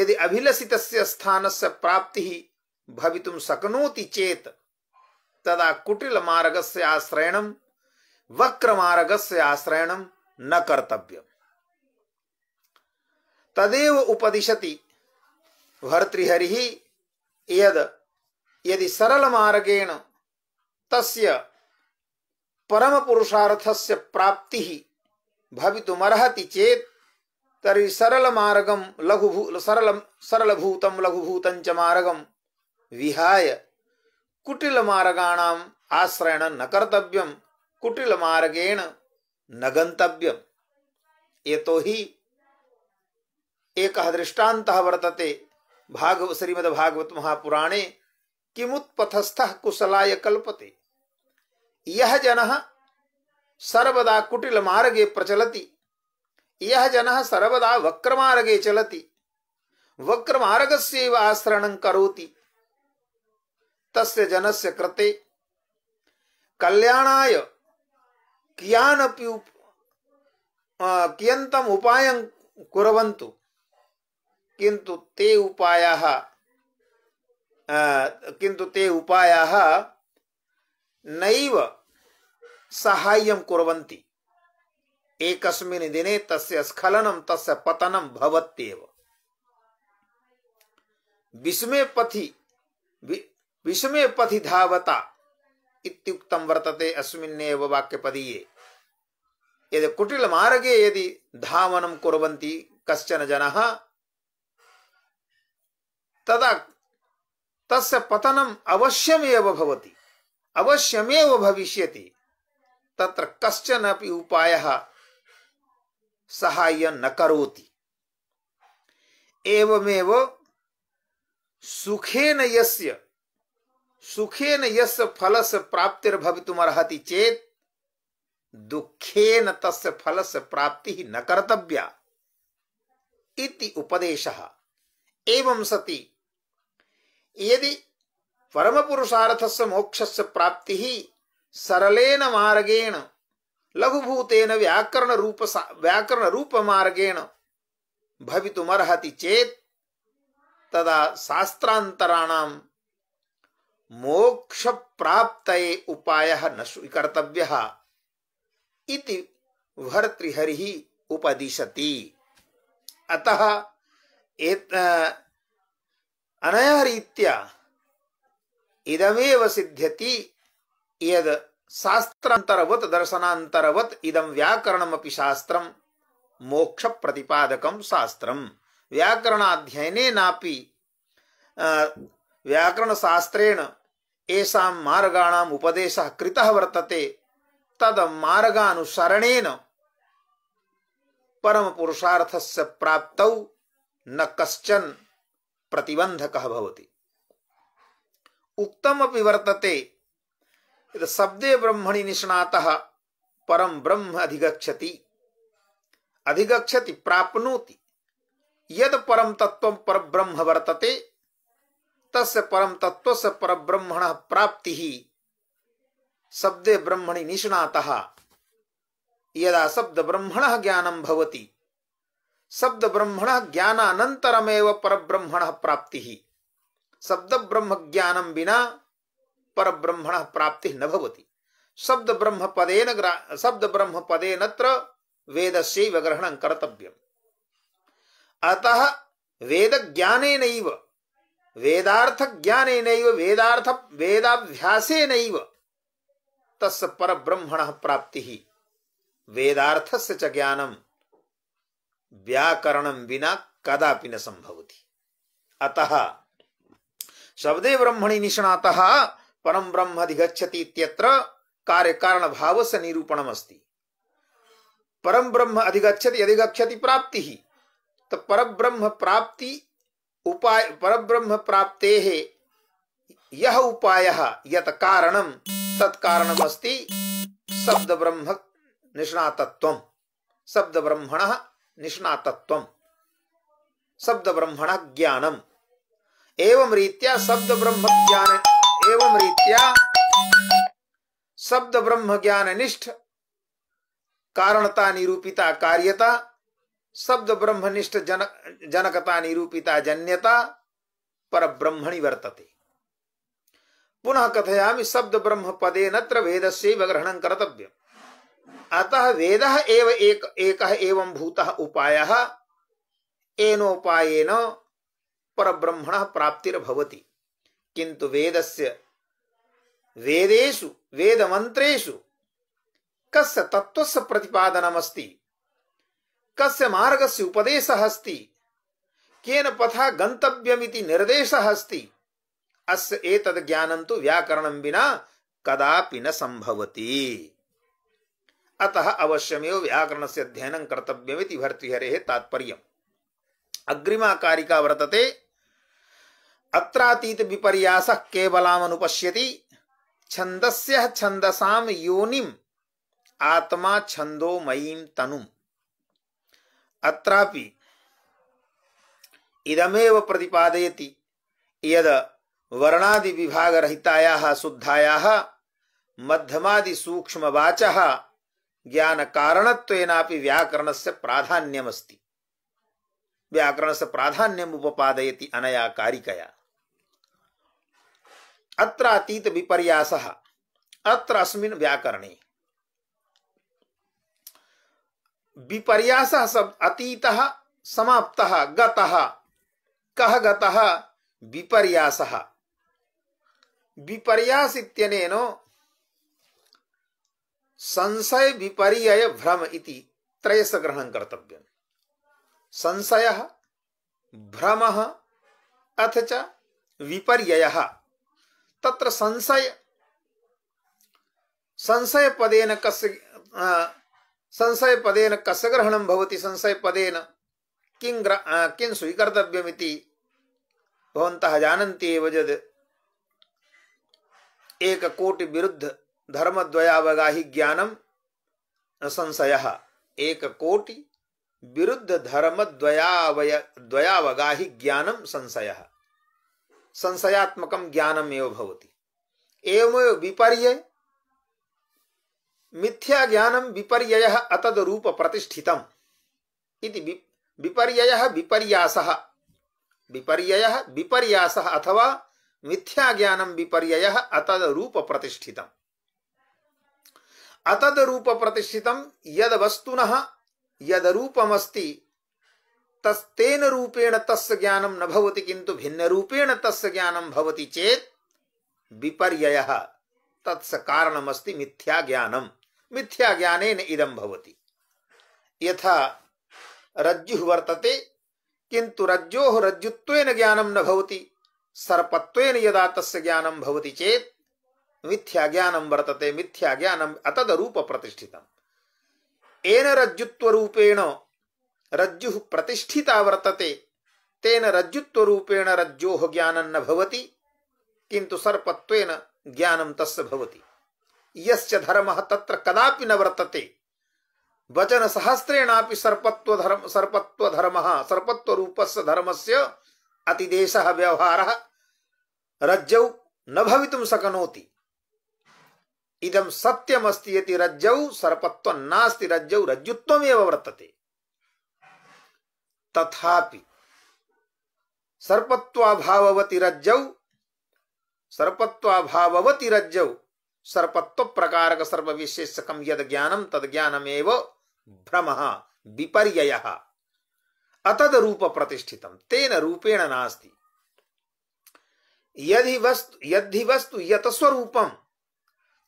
Speaker 1: यदि अभिलषितस्य स्थानस्य प्राप्तिः भवितुं शक्नोति चेत् तदा कुटिलमार्गस्य आश्रयणं वक्रमार्गस्य आश्रयणं न कर्तव्यं तदेव उपदिशति भर्तृहरिः यद् यदि सरलमार्गेण तस्य परमपुरुषार्थस्य प्राप्तिः भवितुमर्हति चेत् तर्हि सरलमार्गं लघुभू सरलं सरलभूतं लघुभूतञ्च मार्गं विहाय कुटिलमार्गाणाम् आश्रयण न कर्तव्यम कुटिलमार्गेण न गंतव्यम ये तो ही एक दृष्टान्त वर्तते भागव श्रीमद्भागवत महापुराणे किमुत्पथस्थ कुशलाय कल्पते यह जन सर्वदा कुटिल मार्गे प्रचलति यह जन सर्वदा वक्रमार्गे चलति वक्रमार्गस्यैव आश्रयणं करोति तस्य जनस्य कृते कल्याणाय कियान उप कियन्तम् उपायं कुर्वन्तु किन्तु ते उपायाः किन्तु ते उपायाः नैव साहाय्यं कुर्वन्ति एकस्मिन् दिने तस्य स्खलनं तस्य पतनं भवत्येव विस्मे पथि विषमे पथि धावता इत्युक्तं वर्तते अस्मिन्ने अस्मिन्नेव वाक्यपदीये यदि कुटिल मार्गे यदि धावनं कुर्वन्ति कश्चन जनः तदा तस्य पतनम् अवश्यमेव भवति अवश्यमेव भविष्यति तत्र कश्चन अपि उपायः साहाय्यं न करोति एवमेव सुखेन यस्य सुखेन यस फलस प्राप्तिर्भवितुम अर्हति चेत दुखेन तस्य फलस प्राप्ति न कर्तव्या इति उपदेशः एवं सति यदि परमपुरुषार्थस्य मोक्षस्य प्राप्तिः सरलेन मार्गेण लघुभूतेन व्याकरणरूप व्याकरणरूपमार्गेण भवितुमर्हति चेत् तदा शास्त्रान्तराणां मोक्ष प्राप्त उपाय न स्वीकर्तव्य इति भर्तृहरि उपदिशति अतः अनया रीत्या इदमेव सिद्ध्यति यद शास्त्रान्तरवत् दर्शनान्तरवत् इदं व्याकरणमपि शास्त्रं मोक्षप्रतिपादकं शास्त्रम् व्याकरणाध्ययनेनापि व्याकरणशास्त्रेण येषां मार्गाणाम् उपदेशः कृतः वर्तते तद् मार्गानुसरणेन परमपुरुषार्थस्य प्राप्तौ न कश्चन प्रतिबन्धकः भवति उक्तमपि वर्तते यत् शब्दे ब्रह्मणि निष्णातः परं ब्रह्म अधिगच्छति अधिगच्छति प्राप्नोति यद् परं तत्त्वं परब्रह्म वर्तते तस्य परम तत्व से पर ब्रह्मण प्राप्ति ही शब्द ब्रह्मणि निष्णाता यदा शब्द ब्रह्मण ज्ञानम भवति शब्द ब्रह्मण पर ब्रह्मण प्राप्ति ही शब्द ब्रह्म ज्ञानम बिना ब्रह्मण प्राप्ति न भवति शब्द ब्रह्म पदेन शब्द ब्रह्म पदेन वेद से ग्रहण कर्तव्य अतः वेद ज्ञान वेदार्थ ज्ञान वेदार्थ वेदाभ्यास तस् ब्रह्मण प्राप्ति ही वेदार्थ से ज्ञानम व्याकरण विना कदापि न संभवती अतः शब्दे ब्रह्मणि निष्णात परम ब्रह्म अधिगछति इत्यत्र कार्य कारण भाव से निरूपणम अस्ति परम ब्रह्म अधिगछति अधिगछति प्राप्ति ही तो पर ब्रह्म प्राप्ति उपाय परब्रह्म प्राप्ते है यह उपाय यत कारणम तत्कारणमस्ति शब्द ब्रह्म निष्णातत्व शब्द ब्रह्मण निष्णातत्व शब्द ब्रह्मण ज्ञानम एवं रीत्या शब्द ब्रह्म ज्ञान एवं रीत्या शब्द ब्रह्म ज्ञान निष्ठ कारणता निरूपिता कार्यता शब्द ब्रह्मनिष्ठ जन जनकता निरूपिता जन्यता पर ब्रह्मणि वर्तते पुनः कथयामि शब्द ब्रह्म पदे नत्र वेद से ग्रहण कर्तव्य अतः वेद एव एक एक एवं भूत भूतः उपायः एनोपायेन परब्रह्मणः प्राप्तिर्भवति से वेदेशु वेद मंत्रु कस तत्व प्रतिपादनमस्ती कस्य मार्गस्य उपदेशः अस्ति केन पथा गन्तव्यमिति निर्देशः अस्ति अस्य एतद् ज्ञानं तु व्याकरणं विना कदापि न सम्भवति अतः अवश्यमेव व्याकरणस्य अध्ययनं कर्तव्यमिति भर्तृहरेः तात्पर्यम् अग्रिमा कारिका वर्तते अत्रातीत विपर्यासः केवलामनुपश्यति छन्दस्य छन्दसां योनिम् आत्मा छन्दोमयीं तनुम् अत्रापि इदमेव प्रतिपादयति यद वर्णादि विभाग रहितायाः शुद्धायाः मध्यमादि सूक्ष्म वाचः ज्ञान कारणत्वेनापि व्याकरणस्य प्राधान्यमस्ति व्याकरणस्य प्राधान्यम् उपपादयति अनया कारिकया अत्र अतीत विपर्यासः अत्र अस्मिन् व्याकरणे विपर्यास शब्द अतीत समाप्त गतः कह गतः विपर्यासः विपर्यास संशय विपर्यय भ्रम इति त्रयस ग्रहण कर्तव्य संशय भ्रम अथ च विपर्यय तत्र संशय संशय पदेन कस्य संशय पदेन कस ग्रहण भवति संशय पदेन किं किं स्वीकर्तव्यमिति भवन्तः जानन्ति एव यद् एककोटिविरुद्ध धर्मद्वयावगाहि ज्ञानं संशयः कोटि विरुद्ध धर्म द्वयावय द्वयावगाहि ज्ञानम संशय संशयात्मक ज्ञानम एवं भवति एवमेव विपर्य मिथ्या ज्ञानम विपर्य अतद रूप प्रतिष्ठित विपर्य विपर्यास विपर्य विपर्यास अथवा मिथ्या ज्ञानम विपर्य अतद रूप प्रतिष्ठित अतद रूप प्रतिष्ठित यद वस्तुनः यद रूपमस्ति तस्तेन रूपेण तस्य ज्ञानं न भवति किन्तु भिन्न रूपेण तस्य ज्ञानं भवति चेत विपर्ययः तत्स कारणमस्ति मिथ्या ज्ञानम् मिथ्या ज्ञान इदम भवती यथा रज्जु वर्तते किंतु रज्जो रज्जुत्व ज्ञानं न भवति सर्पत्व यदा तस् ज्ञानं भवति चेत मिथ्या ज्ञान वर्तते मिथ्या ज्ञानम् अतदरूप प्रतिष्ठित येन रज्जुत्वरूपेण रज्जु प्रतिष्ठिता वर्तते तेन रज्जुत्वरूपेण रज्जो ज्ञानं न भवति किंतु सर्पत्वेन ज्ञानं तस्य भवति यस्य धर्मः तत्र न वर्तते वचन सहस्रेणापि सर्पत्व धर्म सर्पत्व धर्मः सर्पत्व रूपस्य धर्मस्य अतिदेशः रज्जौ न भवितुं शक्नोति इदं सत्यमस्ति यति रज्जौ सर्पत्वं नास्ति रज्जौ रज्जुत्वमेव वर्तते तथापि सर्पत्वाभाववति रज्जौ सर्पत्वाभाववति रज्जौ सर्पत्व प्रकारक सर्व विशेषकम यद ज्ञानम तद ज्ञानम एव भ्रम विपर्य अतद रूप प्रतिष्ठित तेन रूपेण नास्ति यदि वस्तु यदि वस्तु यत स्वरूपम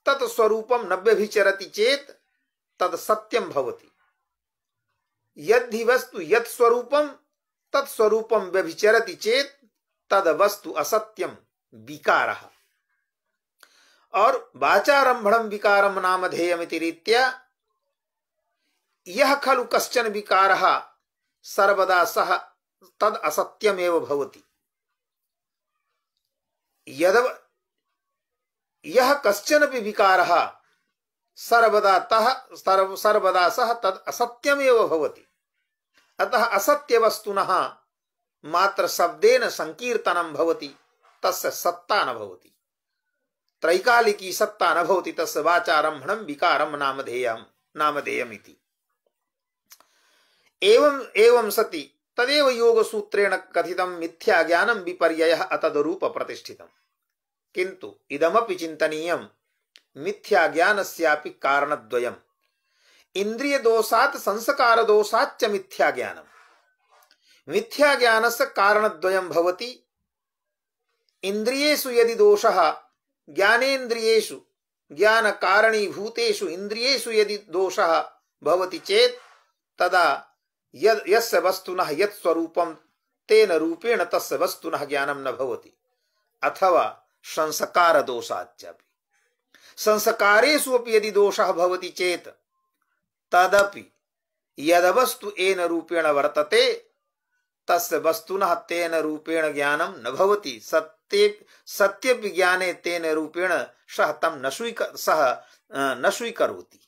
Speaker 1: तत स्वरूपम नव्य विचरति चेत तद सत्यम भवति यदि वस्तु यत स्वरूपम तत् स्वरूपम व्यभिचरति चेत तद वस्तु असत्यम विकारः और वाचारंभम विकारम नामधेयमिति रीत्या यह खलु कश्चन विकार सर्वदा सह तद असत्यमेव भवति यदव यह कश्चन भी विकार सर्वदा तह सर्व सर्वदा सह तद असत्यमेव भवति अतः असत्य वस्तुन मात्र शब्देन संकीर्तनम भवति तस्य सत्ता न भवति त्रैकालिकी सत्ता न भवति तस्य वाचारम्भणं विकारम नामधेयम नामधेयम इति एवं एवं सति तदेव योग सूत्रेण मिथ्या योगसूत्रेण कथितं मिथ्याज्ञानं विपर्ययः अतदरूपप्रतिष्ठितम् किन्तु इदमपि चिन्तनीयं मिथ्याज्ञानस्यापि कारणद्वयम् मिथ्या संस्कारदोषाच्च मिथ्या मिथ्याज्ञानस्य कारणद्वयं भवति इन्द्रियेषु यदि दोषः ज्ञानेन्द्रियेषु ज्ञान कारणीभूतेषु इंद्रियु यदि दोष चेत तदा यस्य वस्तुनः यत् स्वरूपं तेन रूपेण तस्य वस्तुनः ज्ञानं न भवति अथवा संस्कार दोषाच्चपि संस्कारेषु अपि यदि दोषः भवति चेत् तदपि यदवस्तु एन रूपेण वर्तते तस्य वस्तुनः तेन रूपेण ज्ञानं न भवति सत् सत्य सत्य विज्ञान तेन रूपेण सह तम न स्वीकर सह न होती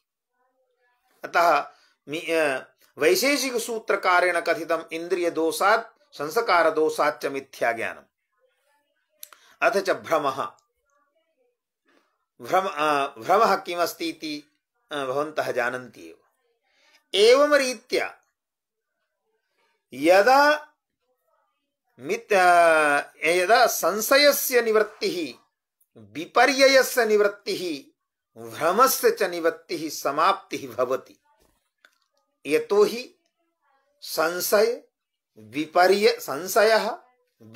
Speaker 1: अतः वैशेषिक सूत्रकारेण कथित इंद्रिय दोषात संस्कार दोषात च मिथ्या ज्ञानम अथ च भ्रम भ्रम भ्रम किमस्ती जानती एवं रीत्या यदा यदा संशयस्य निवृत्तिः विपर्ययस्य निवृत्तिः भ्रमस्य च निवृत्तिः समाप्तिः भवति यतो हि संशय विपर्य संशयः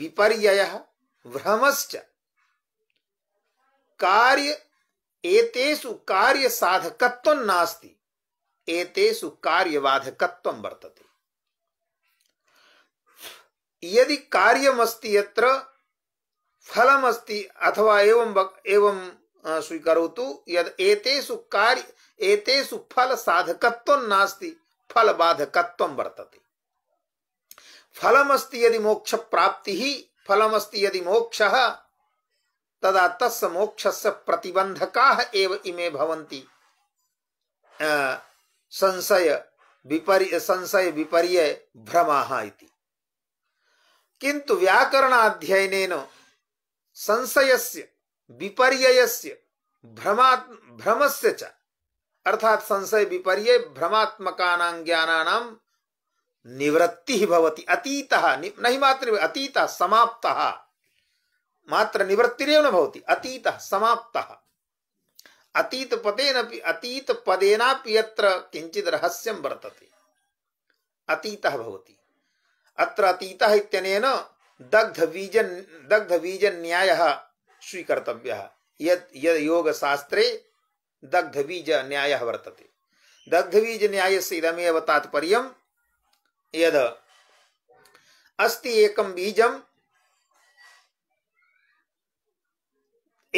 Speaker 1: विपर्ययः भ्रमश्च कार्य एतेषु कार्य कार्यसाधकत्वं नास्ति एतेषु कार्यबाधकत्वं वर्तते यदि कार्यमस्ति यत्र फलमस्ति अथवा एवं एवं स्वीकरोतु यद एतेषु कार्य एतेषु फल साधकत्वं नास्ति फल बाधकत्वं वर्तते फलमस्ति यदि मोक्ष प्राप्ति फलमस्ति यदि मोक्षः तदा तस्य मोक्षस्य प्रतिबंधकाः एव इमे भवन्ति संशय विपर्य संशय विपर्य भ्रमाः इति किंतु व्याकरण अध्ययन संशय से विपर्य से भ्रम से च अर्थात संशय विपर्य भ्रमात्मका ज्ञाना निवृत्ति भवति अतीत नहीं मात्र अतीत समाप्त मात्र निवृत्तिरेव न भवति अतीत समाप्त अतीत पदेन अतीत पदेनापि यत्र किंचित रहस्यम वर्तते अतीत भवति अत्र अतीतः इत्यनेन दग्धबीजन दग्धबीजन्यायः स्वीकर्तव्यः यद् यद् योगशास्त्रे दग्धबीजन्यायः वर्तते से इदमेव तात्पर्य यद अस्ति एकं बीजम्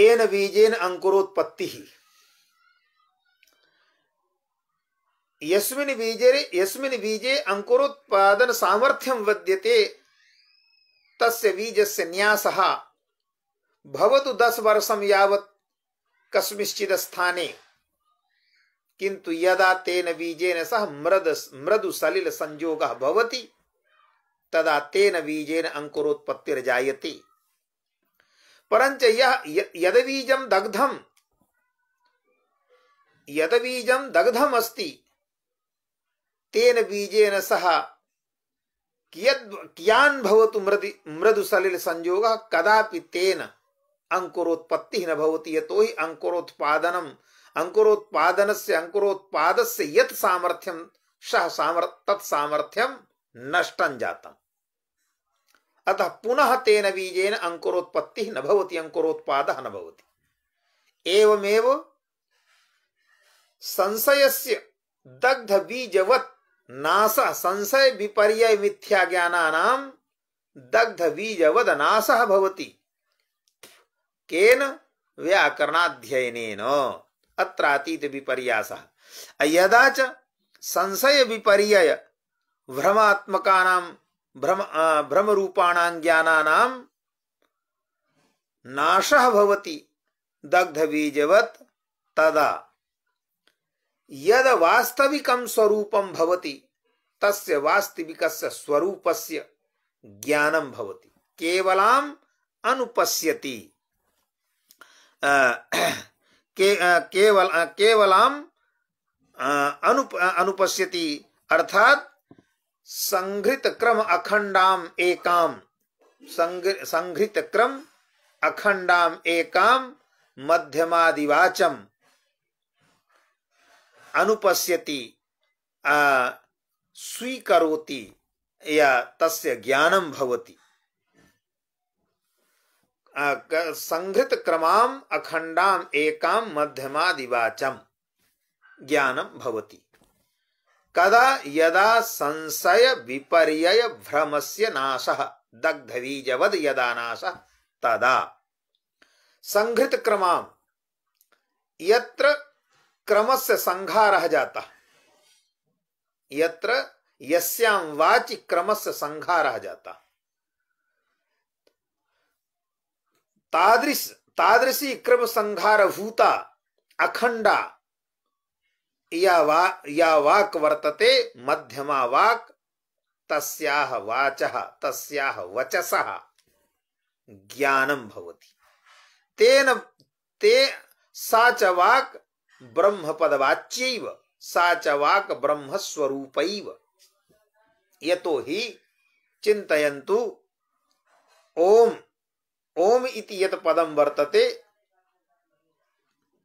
Speaker 1: एन बीजेन अंकुरोत्पत्ति यस्मिन् बीजे यस्मिन् बीजे अंकुरोत्पादन सामर्थ्यम वद्यते तस्य बीजस्य न्यासः भवतु दस वर्षम यावत् कस्मिश्चिद स्थाने किंतु यदा तेन बीजेन सह मृद मृदु सलिल संयोग भवति तदा तेन बीजेन जायते परंच यह यद दग्धम यद दग्धम अस्ति तेन बीजेन सह कियद् कियान् मृदु मृदि मृदुसलिल संयोगः कदापि तेन अंकुरोत्पत्ति न भवति यतो हि अंकुरोत्पादनम् अंकुरोत्पादनस्य अंकुरोत्पादस्य यत् सामर्थ्यं सः सामर् तत् सामर्थ्यं नष्टं जातम् अतः पुनः तेन बीजेन अंकुरोत्पत्ति न भवति अंकुरोत्पादः न भवति एवमेव संशयस्य दग्ध बीजवत् नास संशय विपर्य मिथ्या नाम दग्ध बीज वद नाश भवती केन व्याकरणाध्ययन अत्रातीत विपर्यास यदा च संशय विपर्य भ्रमात्मका नाम भ्रम भ्रम रूपाणां ज्ञानानां नाशः भवति बीजवत तदा यद वास्तविकम स्वरूपम भवति तस्य वास्तविकस्य स्वरूपस्य ज्ञानम भवति केवलाम अनुपश्यति के, केवल केवलाम अनुप अनुपश्यति अर्थात संघृत क्रम अखंडाम एकाम संघृत क्रम अखंडाम एकाम मध्यमादिवाचम अनुपश्यति स्वीकरोति या तस्य ज्ञानम भवति संघृत क्रमाम अखंडाम एकाम मध्यमादिवाचम ज्ञानम भवति कदा यदा संशय विपर्यय भ्रमस्य नाशः दग्धवीजवद यदा नाशः तदा संघृत क्रमाम यत्र क्रमश संघा रह जाता यत्र यश्याम वाचि क्रमश संघा रह जाता तादृश तादृशी क्रम संघार भूता अखंडा या वा या वाक वर्तते मध्यमा वाक तस्याह वाचः तस्याह वचसः ज्ञानं भवति तेन ते साच वाक ब्रह्म पद सा च वाक ब्रह्म स्वरूपैव यतो हि चिन्तयन्तु ओम ओम इति यत पदम वर्तते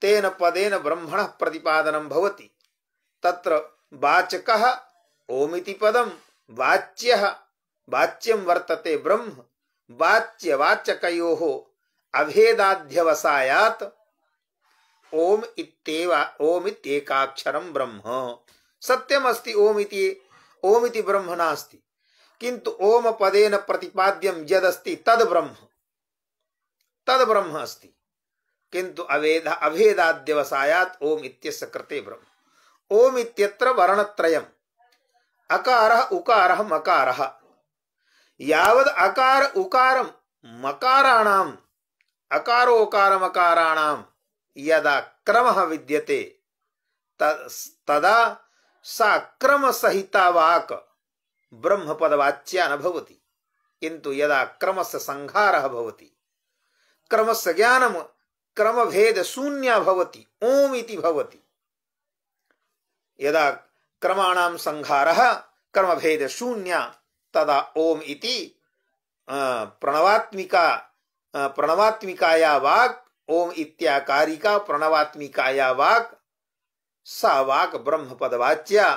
Speaker 1: तेन पदेन ब्रह्मण प्रतिपादनं भवति तत्र वाचक ओम इति पदं वाच्यः वाच्यं वर्तते ब्रह्म वाच्यवाचकयोः अभेदाध्यवसायात् ओम इत्तेवा ओम इत्येकाक्षरम ब्रह्म सत्यम अस्ति ओम इति ओम इति ब्रह्म नास्ति किंतु ओम पदेन प्रतिपाद्यम यद अस्ति तद ब्रह्म तद ब्रह्म अस्ति किंतु अवेद अभेदाद्यवसायात ओम इत्यस्य कृते ब्रह्म ओम इत्यत्र वर्णत्रयम् अकारः उकारः मकारः यावद् अकार उकारम मकाराणाम अकारोकार मकाराणाम यदा क्रम विद्यते तदा सा क्रम सहितावाक ब्रह्म पदवाच्या न भवति किंतु यदा क्रमस्य संहारः भवति क्रमस्य ज्ञानम क्रम भेद शून्य भवति ओम इति भवति यदा क्रमाणां संहारः क्रम भेद शून्य तदा ओम इति प्रणवात्मिका प्रणवात्मिकाया वाक् ओम इत्याकारिका प्रणवात्मिकाया वाक सा वाक ब्रह्म पदवाच्या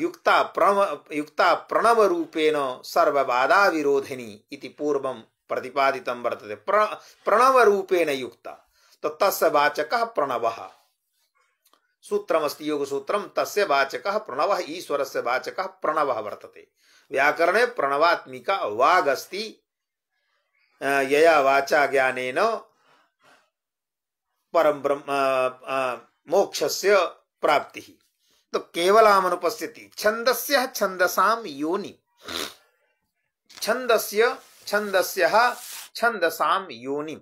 Speaker 1: युक्ता प्रणव युक्ता प्रणव रूपेण सर्वबाधा विरोधिनी इति पूर्वं प्रतिपादितं वर्तते प्र प्रणव रूपेण युक्ता तो तस्य वाचकः प्रणवः सूत्रमस्ति योगसूत्रं तस्य वाचकः प्रणवः ईश्वरस्य वाचकः प्रणवः वर्तते व्याकरणे प्रणवात्मिका वागस्ति यया वाचा ज्ञानेन परम ब्रह्म मोक्ष से प्राप्ति तो केवलाम अनुपस्थिति छंदस्य छंदसाम योनि छंदस्य छंदस्य छंदसाम योनिम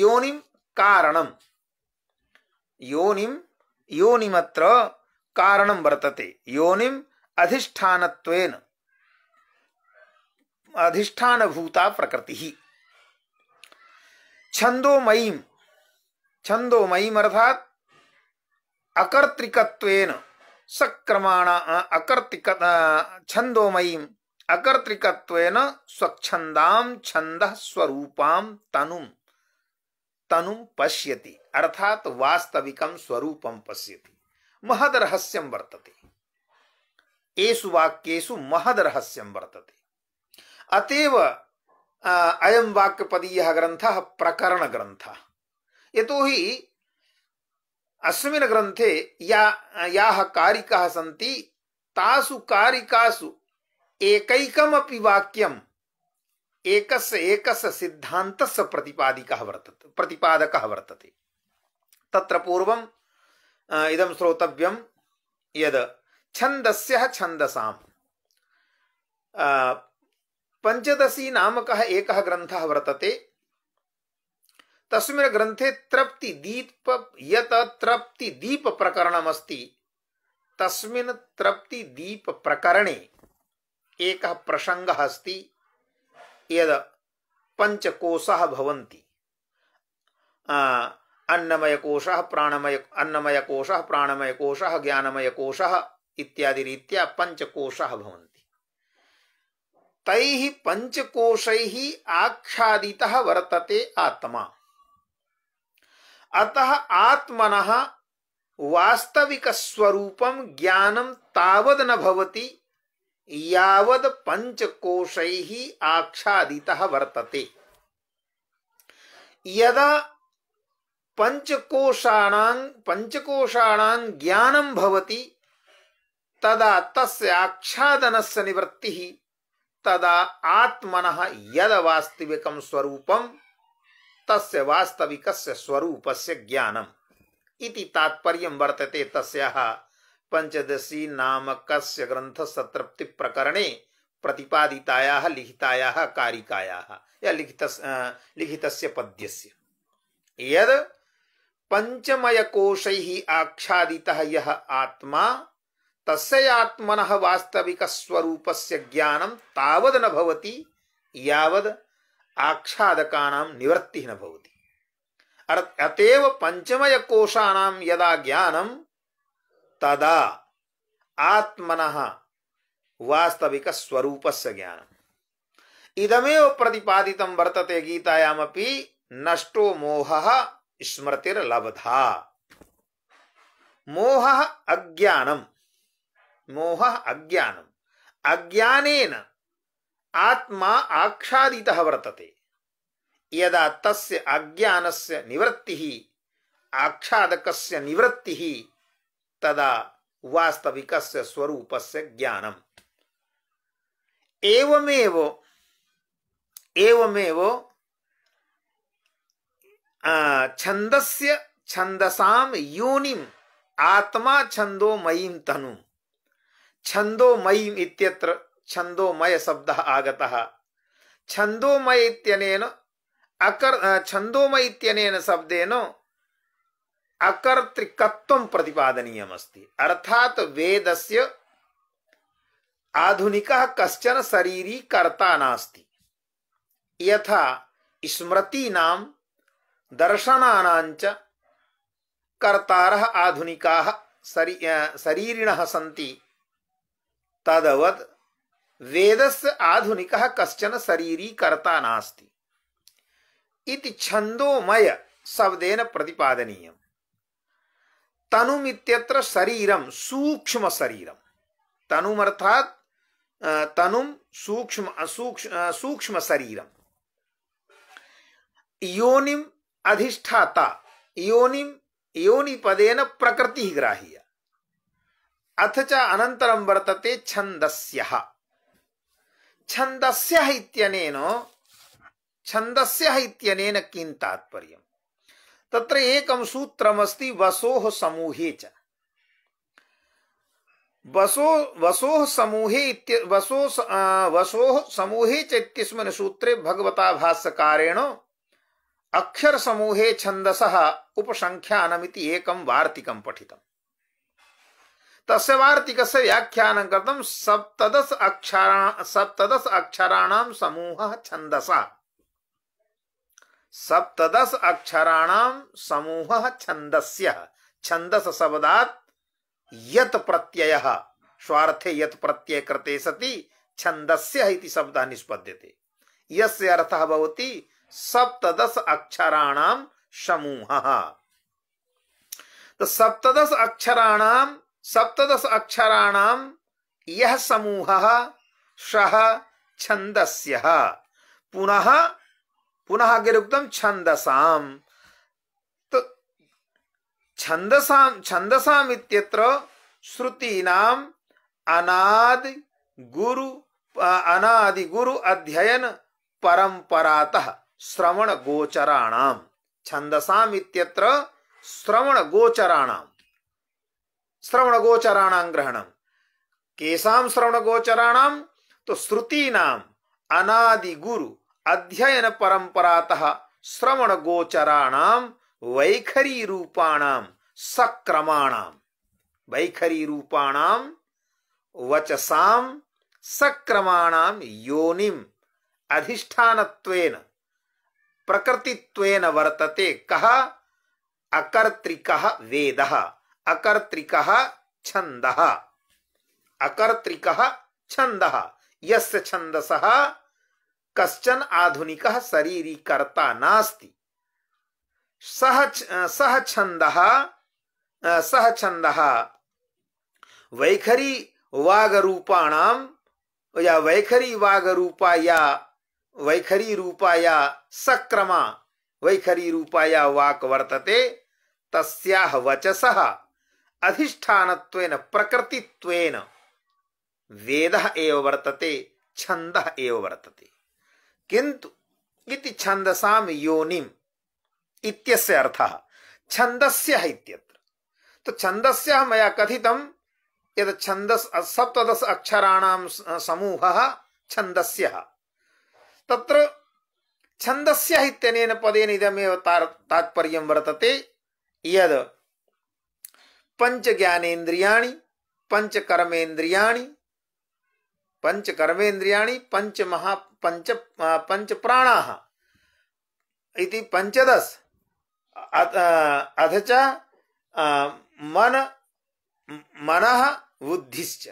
Speaker 1: योनिम कारणम योनिम योनिमत्र कारणम वर्तते योनिम अधिष्ठानत्वेन अधिष्ठान भूता प्रकृति छंदोमयीम छंदोमयी अर्थात अकर्तृकत्वेन सक्रमाण अकर्तिक मई अकर्तृकत्वेन स्वच्छंदाम छंद स्वरूपाम तनु तनु पश्यति अर्थात वास्तविकम स्वरूपम पश्यति महद रहस्यम वर्तते एसु वाक्यु महद रहस्यम वर्तते अतएव अयम वाक्यपदीय ग्रंथ प्रकरण ग्रंथ यतोहि अस्मिन् ग्रन्थे या याः कारिकाः सन्ति तासु कारिकासु एकैकमपि वाक्यम् एकस्य एकस्य सिद्धान्तस्य प्रतिपादिकः वर्तते प्रतिपादकः वर्तते तत्र पूर्वम् इदं श्रोतव्यं यद् छन्दस्य छन्दसाम् पञ्चदशी नामकः एकः ग्रन्थः वर्तते तस्मिन् ग्रंथे तृप्ति दीप यत तृप्ति दीप प्रकरणमस्ति तस्मिन् तृप्ति दीप प्रकरणे एकः प्रसङ्गः अस्ति यद् पञ्चकोशाः भवन्ति अन्नमयकोशः प्राणमय अन्नमय प्राणमय अन्नमयकोशः ज्ञानमय ज्ञानमयकोशः इत्यादि रीत्या पञ्चकोशाः भवन्ति तैः पञ्चकोशैः आच्छादितः वर्तते आत्मा अतः आत्मन वास्तविक स्वरूप ज्ञानम तावद न भवति यावद पंचकोश आच्छादितः वर्तते यदा पंचकोशाणां पंचकोशाणां ज्ञानं भवति तदा तस्य आच्छादनस्य निवृत्तिः तदा आत्मनः यद वास्तविकं स्वरूपं तस्य वास्तविकस्य स्वरूपस्य ज्ञानम् इति तात्पर्यं वर्तते तस्याः पञ्चदशी नामकस्य ग्रन्थसतृप्तिप्रकरणे प्रतिपादितायाः लिखितायाः कारिकायाः या लिखित लिखितस्य पद्यस्य यद् पञ्चमयकोशैः आच्छादितः यः आत्मा तस्य आत्मनः वास्तविकस्वरूपस्य ज्ञानं तावद् न भवति यावद् आच्छादकानां निवृत्तिः न भवति अतएव पञ्चमयकोशानां यदा ज्ञानं तदा आत्मनः वास्तविकस्वरूपस्य ज्ञानम् इदमेव प्रतिपादितं वर्तते गीतायामपि नष्टो मोहः स्मृतिर्लब्धा मोहः अज्ञानम् मोहः अज्ञानम् अज्ञानेन ಆತ್ಮ ಆಕ್ಷಾದಿತ ವರ್ತತೆ ಯದ ತಸ್ಯ ಅಜ್ಞಾನಸ್ಯ ನಿವೃತ್ತಿ ಆಕ್ಷಾದಕಸ್ಯ ನಿವೃತ್ತಿ ತದಾ ವಾಸ್ತವಿಕಸ್ಯ ಸ್ವರೂಪಸ್ಯ ಜ್ಞಾನ ಏವಮೇವ ಏವಮೇವ ಛಂದಸ್ಯ ಛಂದಸಾಂ ಯೋನಿಂ ಆತ್ಮ ಛಂದೋ ಮಯಿಂ ತನು ಛಂದೋ ಮಯಿಂ ಇತ್ಯತ್ರ छंदोमय शब्द आगता छंदोमय अकर् छंदोमय इत्यनेन शब्देन अकर्तृकत्वं प्रतिपादनीयमस्ति अर्थात् वेदस्य आधुनिक कश्चन शरीरी कर्ता नास्ति यथा स्मृतीनां दर्शनानाञ्च कर्तारः आधुनिकाः शरीरिणः सन्ति तदवत् वेदस्य आधुनिकः कश्चन शरीरीकर्ता नास्ति इति छन्दोमय शब्देन प्रतिपादनीयम् तनुमित्यत्र शरीरं सूक्ष्म शरीरं तनुम अर्थात तनुम सूक्ष्म सूक्ष्म सूक्ष्म शरीरम योनिम अधिष्ठाता योनिम योनि पदेन प्रकृति ग्राह्य अथ च अनन्तरं वर्तते छन्दस्यः छंदस्यः इत्यनेन छंदस्यः इत्यनेन किं तात्पर्यम् तत्र एकं समूहे च वसो वसो समूहे वसो वसो वसोः समूहे च सूत्रे भगवता भाष्यकारेण अक्षरसमूहे छन्दसः उपसङ्ख्यानमिति एकं वार्तिकं पठितम् तस्य व्याख्यान व्याख्यानं कर्तुं सप्तदश अक्षरा सप्तदश अक्षराणाम समूह छंदसा सप्तदश अक्षराणाम समूह छंदस्य छंदस शब्दात यत प्रत्यय स्वार्थे यत प्रत्यय करते सती छंदस्य शब्द निष्पद्य थे यस्य अर्थः भवति सप्तदश अक्षराणाम समूह तो सप्तदश अक्षराणाम सप्तदश अक्षराणाम यह समूह शह छंदस्य पुनः पुनः गिरुक्तम छंदसाम तो छंदसाम छंदसाम इत्यत्र श्रुतीनाम अनादि गुरु अनादि गुरु अध्ययन परंपरातः श्रवण गोचराणाम छंदसाम इत्यत्र श्रवण गोचराणाम श्रवण गोचराणाम ग्रहणम केसाम श्रवण गोचराणाम तो श्रुति नाम अनादि गुरु अध्ययन परंपरातः श्रवण गोचराणाम वैखरी रूपाणाम सक्रमाणाम वैखरी रूपाणाम वचसाम सक्रमाणाम योनिम अधिष्ठानत्वेन प्रकृतित्वेन वर्तते कः अकर्तृकः वेदः अकर्तृक छंद अकर्तृक छंद यस्य छंदसः कश्चन आधुनिक शरीरीकर्ता नास्ति सह सह छंद सह छंद वैखरी वागरूपाणाम या वैखरी वागरूपा या वैखरी रूपा या सक्रमा वैखरी रूपा या वाक वर्तते तस्याह वचसः अधिष्ठानत्वेन प्रकृति वेद एव वर्तते छन्दः एव वर्तते किन्तु इति छन्दसां योनिम् इत्यस्य अर्थः छन्दस्यः इत्यत्र तो छन्दस्यः मया कथितं यत् छन्दस् सप्तदश अक्षराणां समूहः छन्दस्यः तत्र छन्दस्यः इत्यनेन पदेन इदमेव तात्पर्यं वर्तते यद् पंच ज्ञानेन्द्रियाणी पंच कर्मेन्द्रियाणी पंच कर्मेन्द्रियाणी पंच महा पंच पंच प्राणा इति पंचदश अथ च मन मन बुद्धिश्च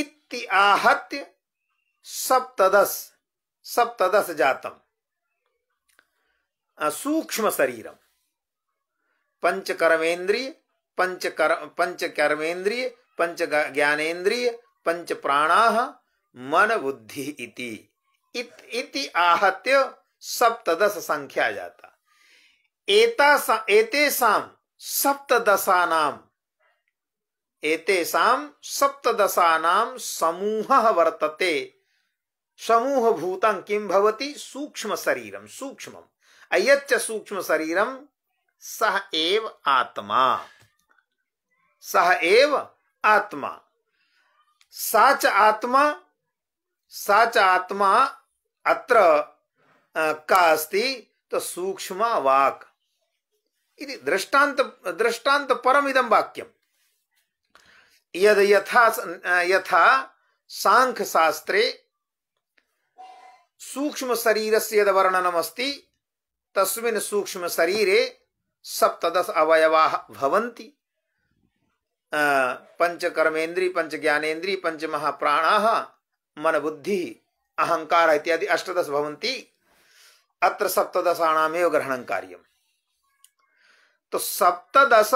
Speaker 1: इति आहत्य सप्तदश सप्तदश जातम सूक्ष्म शरीरम पंचकर्मेन्द्रिय पंच कर पंच कर्मेंद्रिय पंच ज्ञानेन्द्रिय पंच प्राणा मन बुद्धि इति इत, इति आहत्य सप्तदश संख्या जाता एता सा, एतेषाम सप्तदशानाम एतेषाम समूह वर्तते समूह भूतं किम भवति सूक्ष्म शरीरम सूक्ष्मम अयच्च सूक्ष्म शरीरम सह एव आत्मा सह एव आत्मा साच आत्मा साच आत्मा अत्र का अस्ति तो सूक्ष्म वाक इति दृष्टांत दृष्टांत परम इदम वाक्यम यद यथा यथा शास्त्रे सूक्ष्म साङ्ख्यशास्त्रे सूक्ष्मशरीरस्य यद् वर्णनमस्ति तस्मिन् सूक्ष्म शरीरे सप्तदश अवयवाः भवन्ति पंच कर्मेंद्री पंच ज्ञानेन्द्री पंच महाप्राणा मन बुद्धि अहंकार इत्यादि अष्टदश भवंती अत्र सप्तदशाणामेव ग्रहण कार्यम तो सप्तदश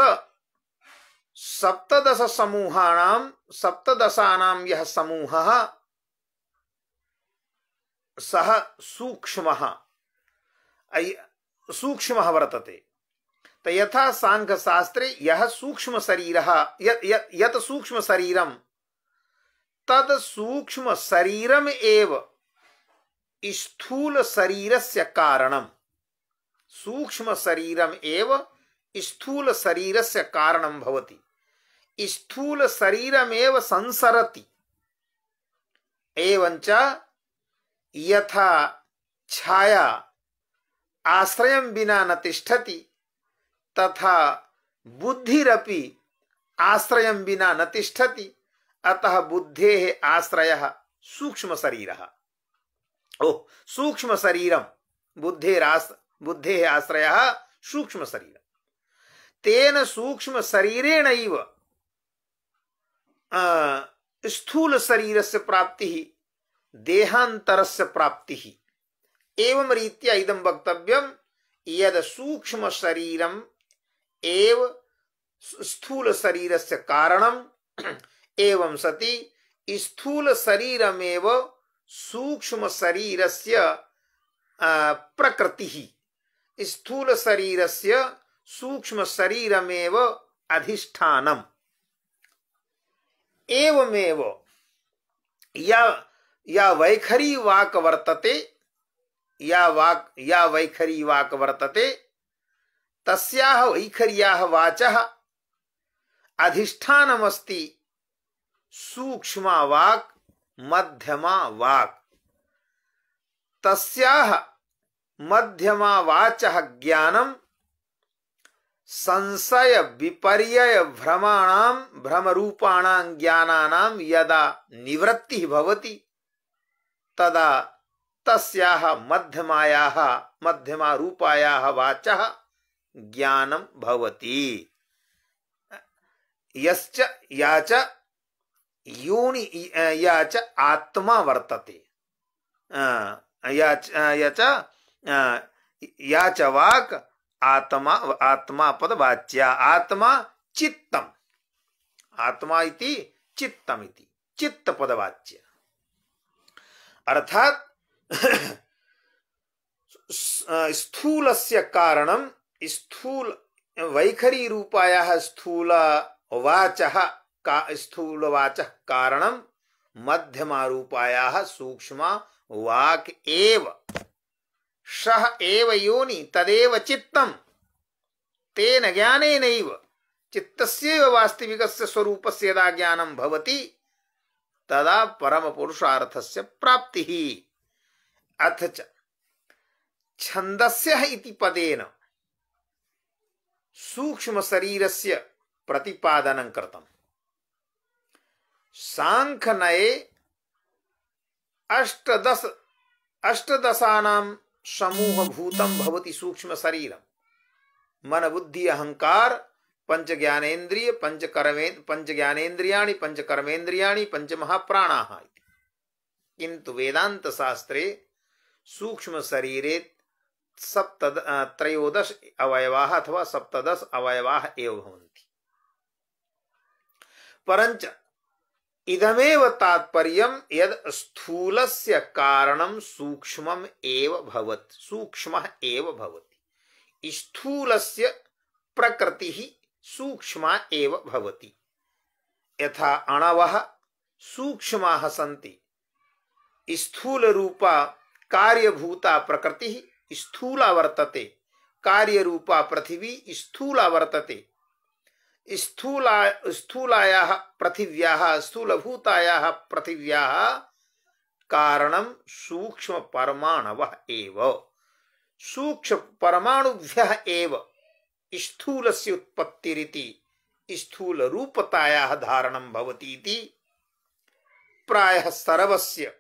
Speaker 1: सप्तदश समूहाणाम सप्तशा यह समूह सह सूक्ष्म सूक्ष्म वर्तते यह सूक्ष्म शरीर यः सूक्ष्म शरीरम तद सूक्ष्म शरीरम एव स्थूल शरीर से कारणम सूक्ष्म शरीरम एव स्थूल शरीर से स्थूलशरीरस्य कारणं भवति स्थूलशरीरमेव संसरति एवं यथा छाया आश्रय विना न तिष्ठती तथा बुद्धिपि आश्रय विना न तिष्ठति अतः बुद्धे आश्रय सूक्ष्म शरीर ओह सूक्ष्म शरीरम बुद्धेरास बुद्धे आश्रय सूक्ष्म शरीर तेन सूक्ष्म शरीरेण स्थूल शरीर से प्राप्ति देहांतर से प्राप्ति एवं रीत्या इदम वक्तव्यम यद सूक्ष्म शरीरम एव स्थूल शरीर से कारण (clears throat) एवं सती स्थूल शरीर में सूक्ष्म शरीर से प्रकृति स्थूल शरीर से सूक्ष्म शरीर में अधिष्ठान एवमेव या या वैखरी वाक वर्तते या वाक या वैखरी वाक वर्तते तस्याः वैखर्याः वाचः अधिष्ठानमस्ति सूक्ष्मा वाक मध्यमा वाक तस्याः मध्यमा वाचः ज्ञानम् संशय विपर्यय भ्रमाणां भ्रमरूपाणां ज्ञानानां यदा निवृत्ति भवति तदा तस्याः मध्यमायाः मध्यमारूपायाः वाचः ज्ञानं भवति यश्च या च योनि आत्मा वर्तते या च या च या च वाक् आत्मा आत्मा चित्तम आत्मा इति चित्तम इति चित्तपदवाच्य अर्थात स्थूलस्य कारणं स्थूल वैखरी रूपाया स्थूल वाच का स्थूल वाच कारण मध्यमा रूपाया सूक्ष्म वाक एव सह एव योनि तदेव चित्तम तेन ज्ञानेन चित्तस्यैव वास्तविकस्य स्वरूपस्य यदा ज्ञानं भवति तदा परमपुरुषार्थस्य प्राप्तिः अथ च छन्दस्यः इति पदेन सूक्ष्म शरीर से शरीरस्य प्रतिपादनं सांख नए अष्टदश समूह भूतम भवती सूक्ष्म मन बुद्धि अहंकार पंच ज्ञानेन्द्रिय पंच कर्मे पंच ज्ञानेन्द्रिया पंच कर्मेन्द्रिया पंच महाप्राणा किंतु वेदांत शास्त्रे सूक्ष्म शरीरे सप्तद त्रयोदश अवयवाः अथवा सप्तदश अवयवाः एव भवन्ति परञ्च इदमेव तात्पर्यं यद् स्थूलस्य कारणं सूक्ष्मम् एव भवत् सूक्ष्मः एव भवति स्थूलस्य प्रकृतिः सूक्ष्मा एव भवति यथा अणवः सूक्ष्माः सन्ति स्थूलरूपा कार्यभूता प्रकृतिः स्थूल आवर्तते कार्य रूपा पृथ्वी स्थूल आवर्तते स्थूला स्थूलाया पृथिव्या स्थूलभूताया पृथिव्या कारण सूक्ष्म सूक्ष्मपरमाणवः एव सूक्ष्म परमाणुभ्य एव से उत्पत्तिरिति स्थूल रूपताया धारण इति प्राय सर्वस्य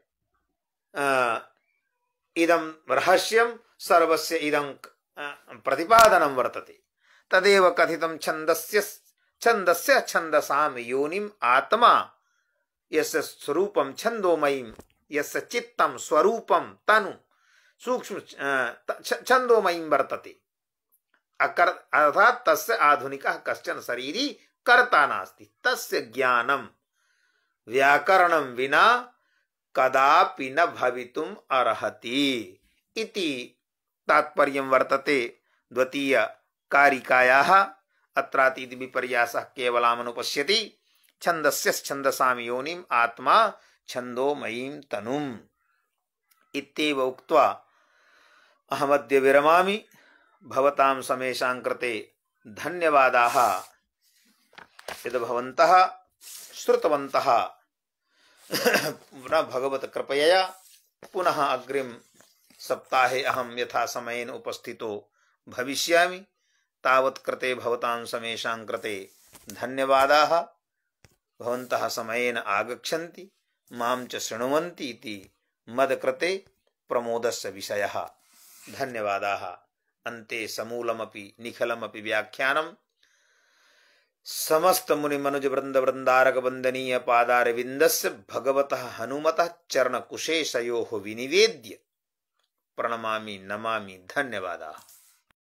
Speaker 1: इदम रहस्यम सर्वस्य इदं प्रतिपादनं वर्तते तदेव कथितं छन्दस्य छन्दस्य छन्दसां योनिम् आत्मा यस्य स्वरूपं छन्दोमयीं यस्य चित्तं स्वरूपं तनु सूक्ष्म छन्दोमयीं वर्तते अकर अर्थात् तस्य आधुनिकः कश्चन शरीरी कर्ता नास्ति तस्य ज्ञानं व्याकरणं विना कदापि न भवितुम् अर्हति इति तात्पर्य वर्तते द्वितीय कारिकाया अत्रातीत विपर्यास केवलामनुपश्यति छंदस्य छंदसाम योनिम आत्मा छंदोमयीं तनुम इत्येव उक्त्वा अहमद्य विरमामि भवतां समेषां कृते धन्यवादाः यद् श्रुतवन्तः न भगवत कृपया पुनः अग्रिम सप्ताहे अहम यथा समयेन उपस्थितो भविष्यामि तावत् कृते भवतां समेषां कृते धन्यवादाः भवन्तः समयेन आगच्छन्ति मां च शृण्वन्ति इति मदकृते प्रमोदस्य विषयः धन्यवादाः अन्ते समूलमपि निखलमपि व्याख्यानं समस्त मुनि मनुज वृंद वृंदारक वंदनीय पादारविंदस्य भगवतः हनुमतः चरण कुशेशयोः विनिवेद्य प्रणमामि नमामि धन्यवाद